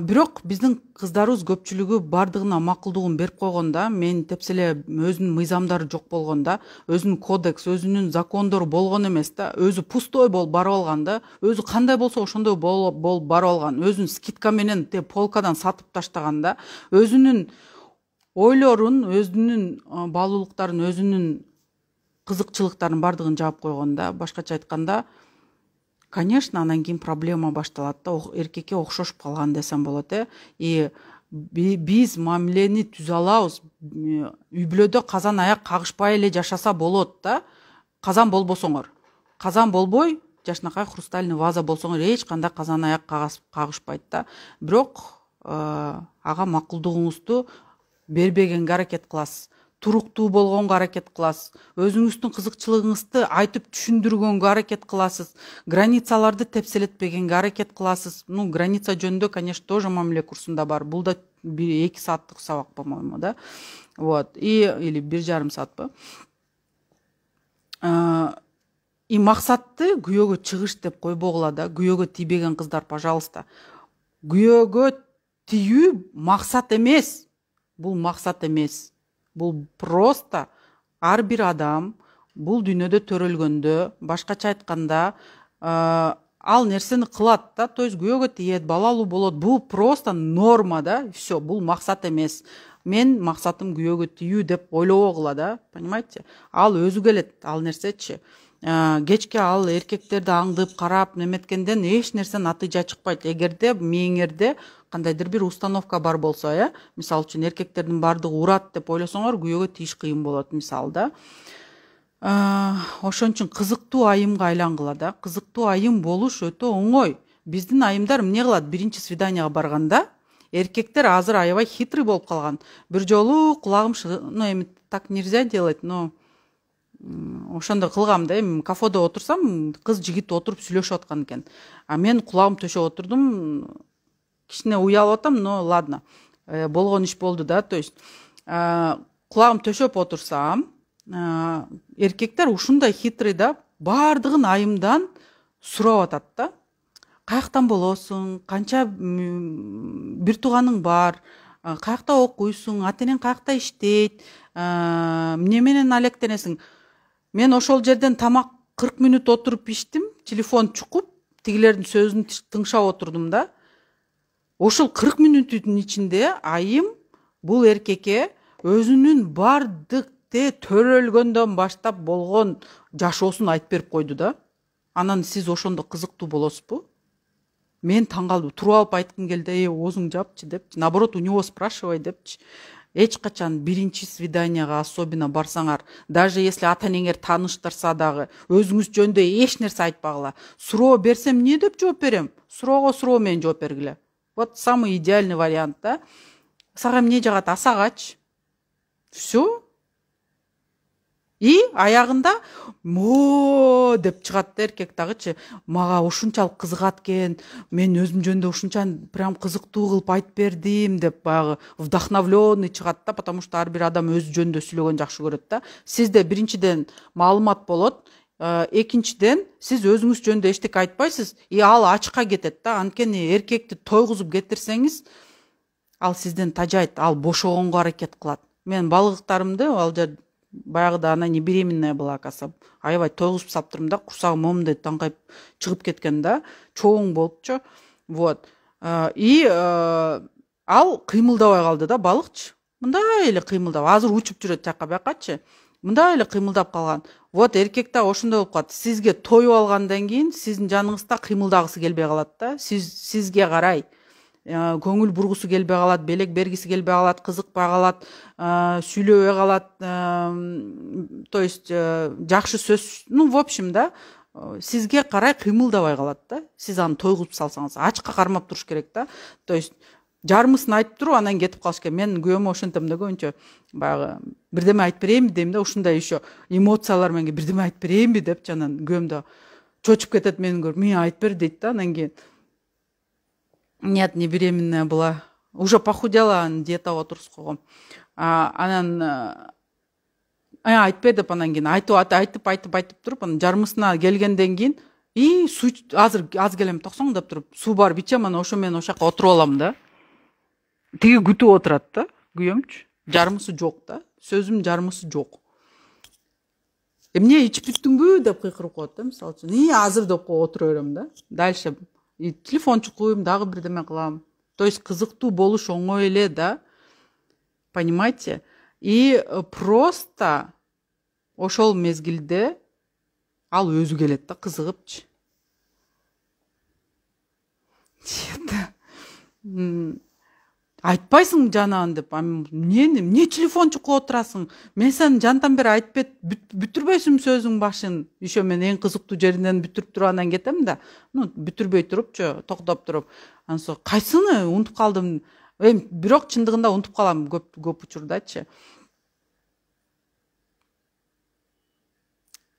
бирок биздин кыздарыбыз көпчүлүгү баардыгына макулдугун берип койгон да мени тепселе өзүнүн мыйзамдары жок болгон да өзүнүн кодекс өзүнүн закондору болгон эмес да өзү пустой болуп барып алган да өзү кандай болсо ошондой болуп барып алган өзүн скидка менен те полкадан сатып таштаган да өзүнүн ойлорун өзүнүн баалуулуктарын өзүнүн кызыкчылыктарын баардыгын жаап койгон да башкача айтканда конечно анан кийин проблема башталат да эркекке окшошуп калган десем болот э и биз мамилени түзө алабыз үй бүлөдө казан аяк кагышпай эле жашаса болот да казан болбосоңор казан болбой жакшынакай хрустальный ваза болсоңор эч кандай казан аяк кагышпайт да бирок э, ага макулдугуңузду бербегенге аракет кыласыз туруктуу болгонго аракет кыласыз өзүңүздүн кызыкчылыгыңызды айтып түшүндүргөнгө аракет кыласыз границаларды тепселетпегенге аракет кыласыз ну граница жөнүндө конечно тоже мамиле курсунда бар бул да бир эки сааттык сабак по моему да вот и или бир жарым саатпы э, и максатты күйөөгө чыгыш деп койбогула да күйөөгө тийбеген кыздар пожалуйста күйөөгө тийүү максат эмес бул максат эмес бул просто ар бир адам бул дүйнөдө төрөлгөндө башкача айтканда ал нерсени кылат да то есть күйөөгө тиет балалуу болот бул просто норма да все бул максат эмес мен максатым күйөөгө тийүү деп ойлобогула да понимаете ал өзү келет ал нерсечи Э, кечке ал эркектерди аңдып карап неметкенден эч нерсенин натыйжа чыкпайт эгерде мээңерде кандайдыр бир установка бар болсо э мисалы үчүн эркектердин баардыгы урат деп ойлосоңор күйөөгө тийиш кыйын болот мисалы да э, ошон үчүн кызыктуу айымга айлангыла да кызыктуу айым болуш өтө оңой биздин айымдар эмне кылат биринчи свиданияга барганда эркектер азыр аябай хитрый болуп калган бир жолу кулагым ну эми так нельзя делать но ошондо кылгам да эми кафеде отурсам кыз жигит отуруп сүйлөшүп аткан экен а мен кулагым төшөп отурдум кичине уялып атам но ладно э, болгон иш болду да то есть э, кулагым төшөп отурсам э, эркектер ушундай хитрый да баардыгын айымдан сурап атат да каяктан болосуң канча бир тууганың бар каякта окуйсуң ата энең каякта иштейт эмне менен алектенесиң мен ошол жерден тамак кырк мүнөт отуруп ичтим телефон чукуп тигилердин сөзүн тыңшап отурдум да ошол кырк мүнөттүн ичинде айым бул эркекке өзүнүн бардык тээ төрөлгөндөн баштап болгон жашоосун айтып берип койду да анан сиз ошондо кызыктуу болосузбу мен таң калдым туруп алып айткым келди эй оозуңду жапчы депчи наоборот у него спрашивай депчи эч качан биринчи свиданияга особенно барсаңар даже если ата энеңер тааныштырса дагы өзүңүз жөнүндө эч нерсе айтпагыла суроо берсем эмне деп жооп берем суроого суроо менен жооп бергиле вот самый идеальный вариант да сага эмне жагат а сагачы все и аягында мо деп чыгат да эркек дагычы мага ушунчалык кызыгат экен мен өзүм жөнүндө ушунча прям кызыктуу кылып айтып бердим деп баягы вдохновленный чыгат да потому что ар бир адам өзү жөнүндө сүйлөгөндү жакшы көрөт да сизде биринчиден маалымат болот э, экинчиден сиз өзүңүз жөнүндө эчтеке айтпайсыз и ал ачка кетет да анткени эркекти тойгузуп кетирсеңиз ал сизден тажайт ал бошогонго аракет кылат мен балыктарымды ал жерде баяғыда ана не беременная была оказывается аябай тойгузуп салып тұрмын да құрсағым момындай таңқайып чыгып кеткен да чоң болупчу вот э, и э, ал кыймылдабай қалды да балыкчы мындай эле кыймылдап азыр учуп жүрөт жака биякачы мындай эле кыймылдап калган вот эркек да ошондой болуп калат сизге тоюп алгандан кийин сиздин жаныңызда кыймылдагысы келбей калат да сиз сизге карай Ә, көңіл бұрғысы келбей қалады белек бергісі келбей қалады қызықпай қалады ә, сүйлөбөй қалат ә, то есть ә, жақсы сөз ну в общем да сізге қарай қимылдабай қалады да сіз аны тойғызып салсаңыз ачка қармап туруш керек да то есть жарымысын айтып туруп анан кетип калыш керек мен күйөөмө ошентем да көбүнчө баягы бирдеме айтып берейинби дейм да ушундай еще эмоциялар менге бирдеме айтып берейинби деп анан күйөөм да чочуп кетет мени көрүп мен айтып бер дейт да анан кийин нет не беременная была уже похудела диетаға отырғызып а анан э, айтпай деп анан кейін айтып айтып айтып айтып тұрып анан жармысына келгенден кейін и су азыр аз келем токсоң деп туруп суу барып ичем анан ошо менен ошол жака отуруп алам да тиги күтүп отурат да күйөөмчү жармысы жок да сөзүм жармысы жок эмне ичип бүттүңбү деп кыйкырып коет да мисалы үчүн и азыр деп коюп отура берем да дальше телефон чукуйм дагы бирдеме кылам то есть кызыктуу болуш оңой эле да понимаете и э, просто ошол мезгилде ал өзү келет да кызыгыпчы айтпайсың жанагын деп эмнени эмне телефон чукулап отурасың мен сени жантан бери айтып бет бүтүрбөйсүңбү сөзүңдүн башын еще мен эң кызыктуу жеринен бүтүрүп туруп анан кетем да ну бүтүрбөй турупчу токтоп туруп анан со кайсыны унутуп калдым эми бирок чындыгында унутуп калам көп көп учурдачы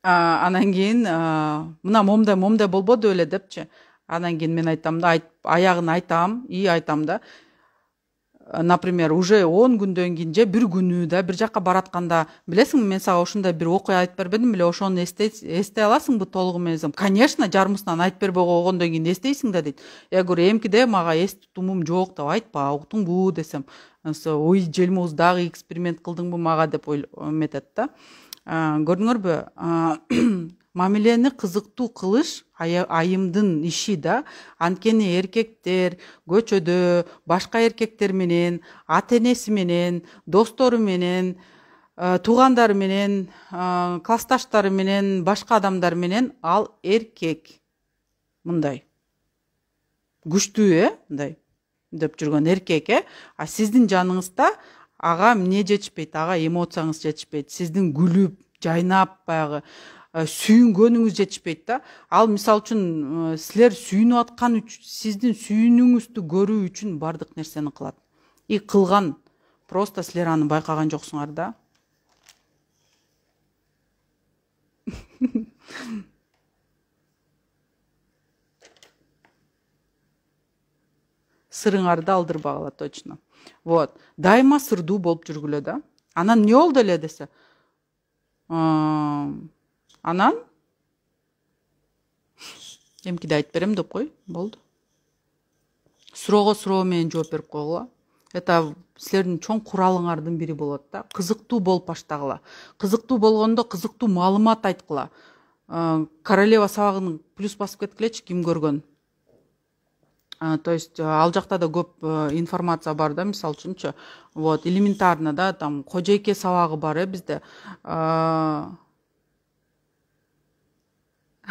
анан кийин мына момундай момундай болбоду беле депчи анан кийин мен айтам да аягын айтам и айтам да например уже он күндөн кийин же бир күнү да бир жака баратканда билесиңби мен сага ушундай бир окуя айтып бербедим беле ошону эстей аласыңбы толугу менен десем конечно жармысынан айтып бербей койгондон кийин эстейсиң да дейт я говорю эмкиде мага эс тутумум жок деп айтпа уктуңбу десем ой желмуз дагы эксперимент кылдыңбы мага деп эметет да э, көрдүңөрбү э, мамилени кызыктуу кылыш айымдын иши да анткени эркектер көчөдө башка эркектер менен ата энеси менен достору менен э, туугандары менен э, классташтары менен башка адамдар менен ал эркек мындай күчтүү э мындай деп жүргөн эркек э а сиздин жаныңызда ага эмне жетишпейт ага эмоцияңыз жетишпейт сиздин күлүп жайнап баягы Э, сүйүнгөнүңүз жетишпейт да ал мисалы үчүн э, силер сүйүнүп аткан үчүн сиздин сүйүнүүңүздү көрүү үчүн баардык нерсени кылат и кылган просто силер аны байкаган жоксуңар да сырыңарды алдырбагыла точно вот дайыма сырдуу болуп жүргүлө да анан эмне болду эле десе э, анан эмкиде айтып берем деп кой болду суроого суроо менен жооп берип койгула это силердин чоң куралыңардын бири болот да кызыктуу болуп баштагыла кызыктуу болгондо кызыктуу маалымат айткыла э, королева сабагын плюс басып кеткилечи ким көргөн э, то есть э, ал жакта да көп информация бар да мисалы үчүнчү вот элементарно да там кожойке сабагы бар э бизде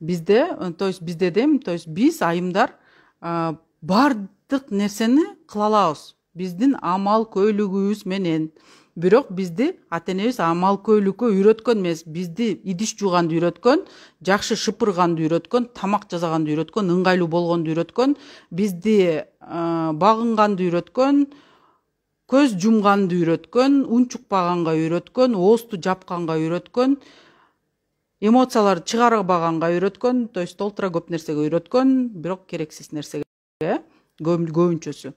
бизде то есть бизде дейм то есть биз айымдар баардык нерсени кыла алабыз биздин амал көйлүгүбүз менен бирок бизди ата энебиз амал көйлүккө үйрөткөн эмес бизди идиш жууганды үйрөткөн жакшы шыпырганды үйрөткөн тамак жасаганды үйрөткөн ыңгайлуу болгонду үйрөткөн бизди багынганды үйрөткөн көз жумганды үйрөткөн унчукпаганга үйрөткөн оозду жапканга үйрөткөн эмоцияларды чыгарбаганга үйрөткөн то есть толтура көп нерсеге үйрөткөн бирок керексиз нерсегеэ көбүнчөсү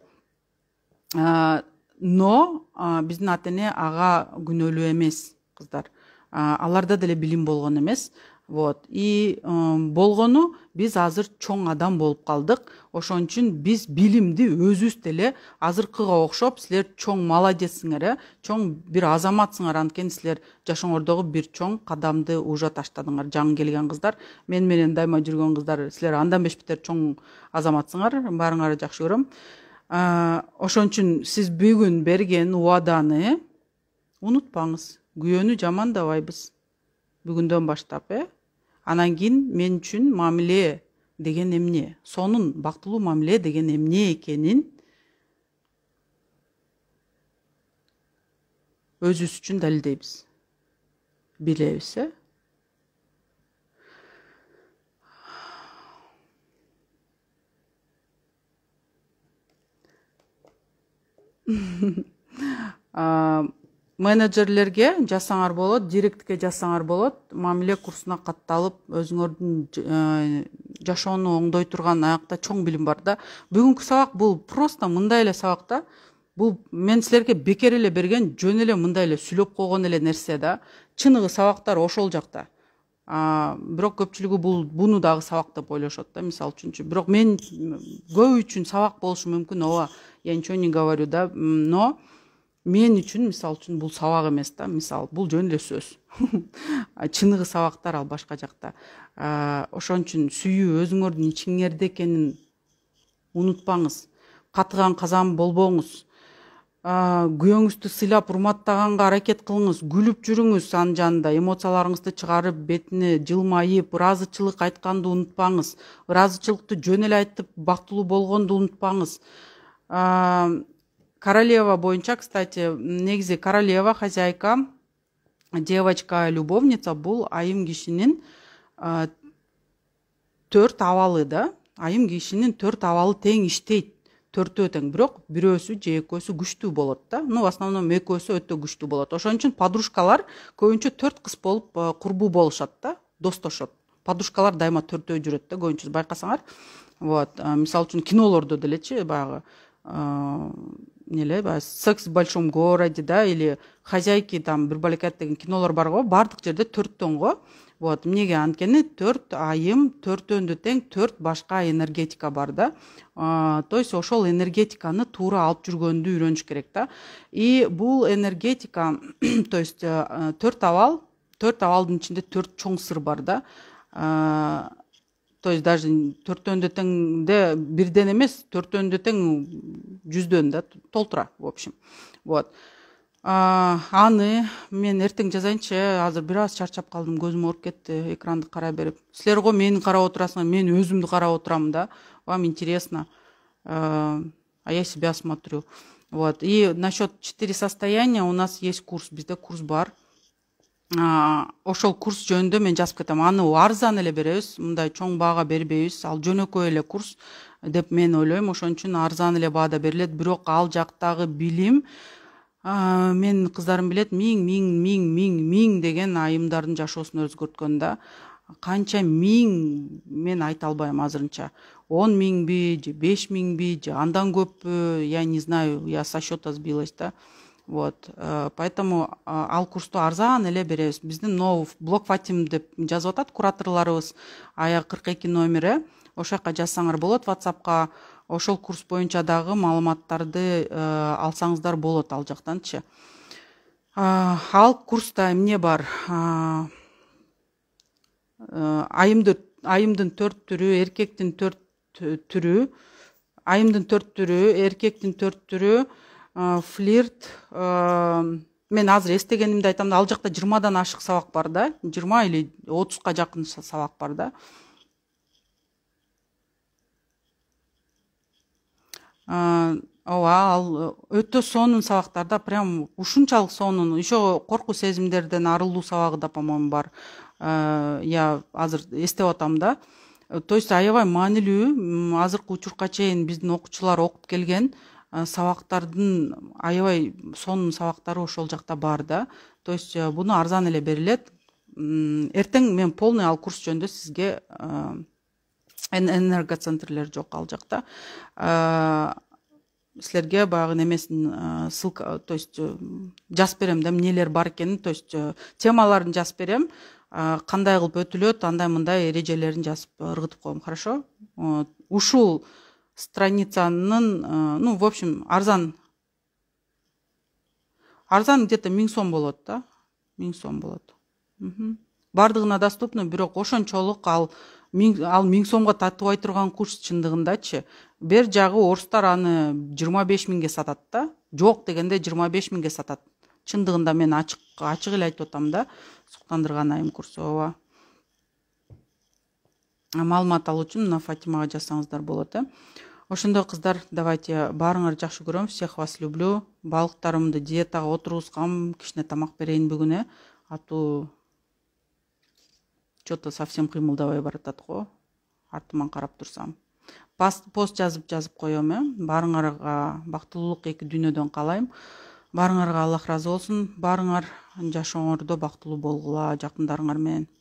но биздин ата эне ага күнөөлүү эмес кыздар аларда деле билим болгон эмес вот и э, болгону биз азыр чоң адам болуп калдык ошон үчүн биз билимди өзүбүз деле азыркыга окшоп силер чоң молодецсиңер э чоң бир азаматсыңар анткени силер жашооңордогу бир чоң кадамды уже таштадыңар жаңы келген кыздар мени менен дайыма жүргөн кыздар силер андан беш бетер чоң азаматсыңар баарыңарды жакшы көрөм э, ошон үчүн сиз бүгүн берген убаданы унутпаңыз күйөөнү жамандабайбыз бүгүндөн баштап э анан кийин мен үчүн мамиле деген эмне сонун бактылуу мамиле деген эмне экенин өзүбүз үчүн далилдейбиз билебиз э менеджерлерге жазсаңар болот директорге жазсаңар болот мамиле курсуна катталып өзүңөрдүн э, жашоону оңдой турган аякта чоң билим бар да бүгүнкү сабак бул просто мындай эле сабак да бул мен силерге бекер эле берген жөн эле мындай эле сүйлөп койгон эле нерсе да чыныгы сабактар ошол жакта бирок көпчүлүгү бул буну дагы сабак деп ойлошот да мисалы үчүнчү бирок мен көбү үчүн сабак болушу мүмкүн ооба я ничего не говорю да но мен үчүн мисалы үчүн бул сабак эмес да мисалы бул жөн эле сөз чыныгы сабактар ал башка жакта ошон үчүн сүйүү өзүңөрдүн ичиңерде экенин унутпаңыз катыган казан болбоңуз күйөөңүздү сыйлап урматтаганга аракет кылыңыз күлүп жүрүңүз анын жанында эмоцияларыңызды чыгарып бетине жылмайып ыраазычылык айтканды унутпаңыз ыраазычылыкты жөн эле айтып бактылуу болгонду унутпаңыз королева боюнча кстати негизи королева хозяйка девочка любовница бул айым кишинин төрт абалы да айым кишинин төрт абалы тең иштейт төртөө тең бирок бирөөсү же экөөсү күчтүү болот да ну в основном экөөсү өтө күчтүү болот ошон үчүн подружкалар көбүнчө төрт кыз болуп курбу болушат да достошот подружкалар дайыма төртөө жүрөт да көбүнчө байкасаңар вот мисалы үчүн кинолордо делечи баягы нелер секс в большом городе да или хозяйки там балекет деген кинолар бар ғой бардық жерде төрт тон ғой вот неге анткени төрт айым төрт тең төрт башка энергетика бар да то есть ошол энергетиканы туура алып жүргөндү үйрөнүш керек да и бул энергетика то есть э, төрт абал төрт абалдын ичинде төрт чоң сыр бар да то есть даже төртөөндөй теңде бирден эмес төртөөндөй тең жүздөн да толтура в общем вот аны мен эртең жазайыншы азыр бир аз чарчап калдым көзүм ооруп кетти экранды карай берип силер го мени карап отурасыңар мен өзүмдү карап отурам да вам интересно а я себя смотрю вот и насчет четыре состояния у нас есть курс бизде курс бар ошол курс жөнүндө мен жазып кетем аны арзан эле беребиз мындай чоң баага бербейбиз ал жөнөкөй эле курс деп мен ойлойм ошон үчүн арзан эле баада берилет бирок ал жактагы билим менин кыздарым билет миң миң миң миң миң деген айымдардын жашоосун өзгөрткөн да канча миң мен айта албайм азырынча он миңби же беш миңби же андан көппү э, я не знаю я со счета сбилась да вот э, поэтому э, ал курсту арзан эле беребиз биздин ноу блок фатим деп жазып атат кураторлорубуз аягы кырк эки номер э ошол жака жазсаңар болот ватсапка ошол курс боюнча дагы маалыматтарды э, алсаңыздар болот ал жактанчы ал курста эмне бар айымды айымдын төрт түрү эркектин төрт түрү айымдын төрт түрү эркектин төрт түрү флирт мен азыр эстегенимди айтам да ал жакта жыйырмадан ашык сабак бар да жыйырма или отузга жакын сабак бар да ооба ал өтө сонун сабактар да прям ушунчалык сонун еще коркуу сезимдерден арылуу сабагы да по моему бар я азыр эстеп атам да то есть аябай маанилүү азыркы учурга чейин биздин окуучулар окуп келген Э, сабақтардың аябай сонун сабақтары ошол жақта бар да то есть э, бұны арзан эле берилет эртең мен полный ал курс жөнүндө сизге э, энергоцентрлер жок ал жакта силерге баягы немесин ссылка то есть жазып берем да эмнелер бар экенин то есть темаларын жазып берем кандай кылып өтүлөт андай мындай эрежелерин жазып ыргытып коем хорошо ушул страницанын э, ну в общем арзан арзан где то миң сом болот да миң сом болот баардыгына доступный бирок ошончолук ал ал миң сомго татыбай турган курс чындыгындачы бер жагы орустар аны жыйырма беш миңге сатат да жок дегенде жыйырма беш миңге сатат чындыгында мен ачык ачык эле айтып атам да суктандырган айым курсу ооба э, маалымат алуу үчүн мына фатимага жазсаңыздар болот э ошондо кыздар давайте баарыңар жакшы көрөм всех вас люблю балыктарымды диетага отургузгам кичине тамак берейин бүгүн э а то че то совсем кыймылдабай баратат го артыман карап турсам пост жазып жазып коем э баарыңарга бактылуулук эки дүйнөдөн каалайм баарыңарга аллах ыраазы болсун баарыңар жашооңордо бактылуу болгула жакындарыңар менен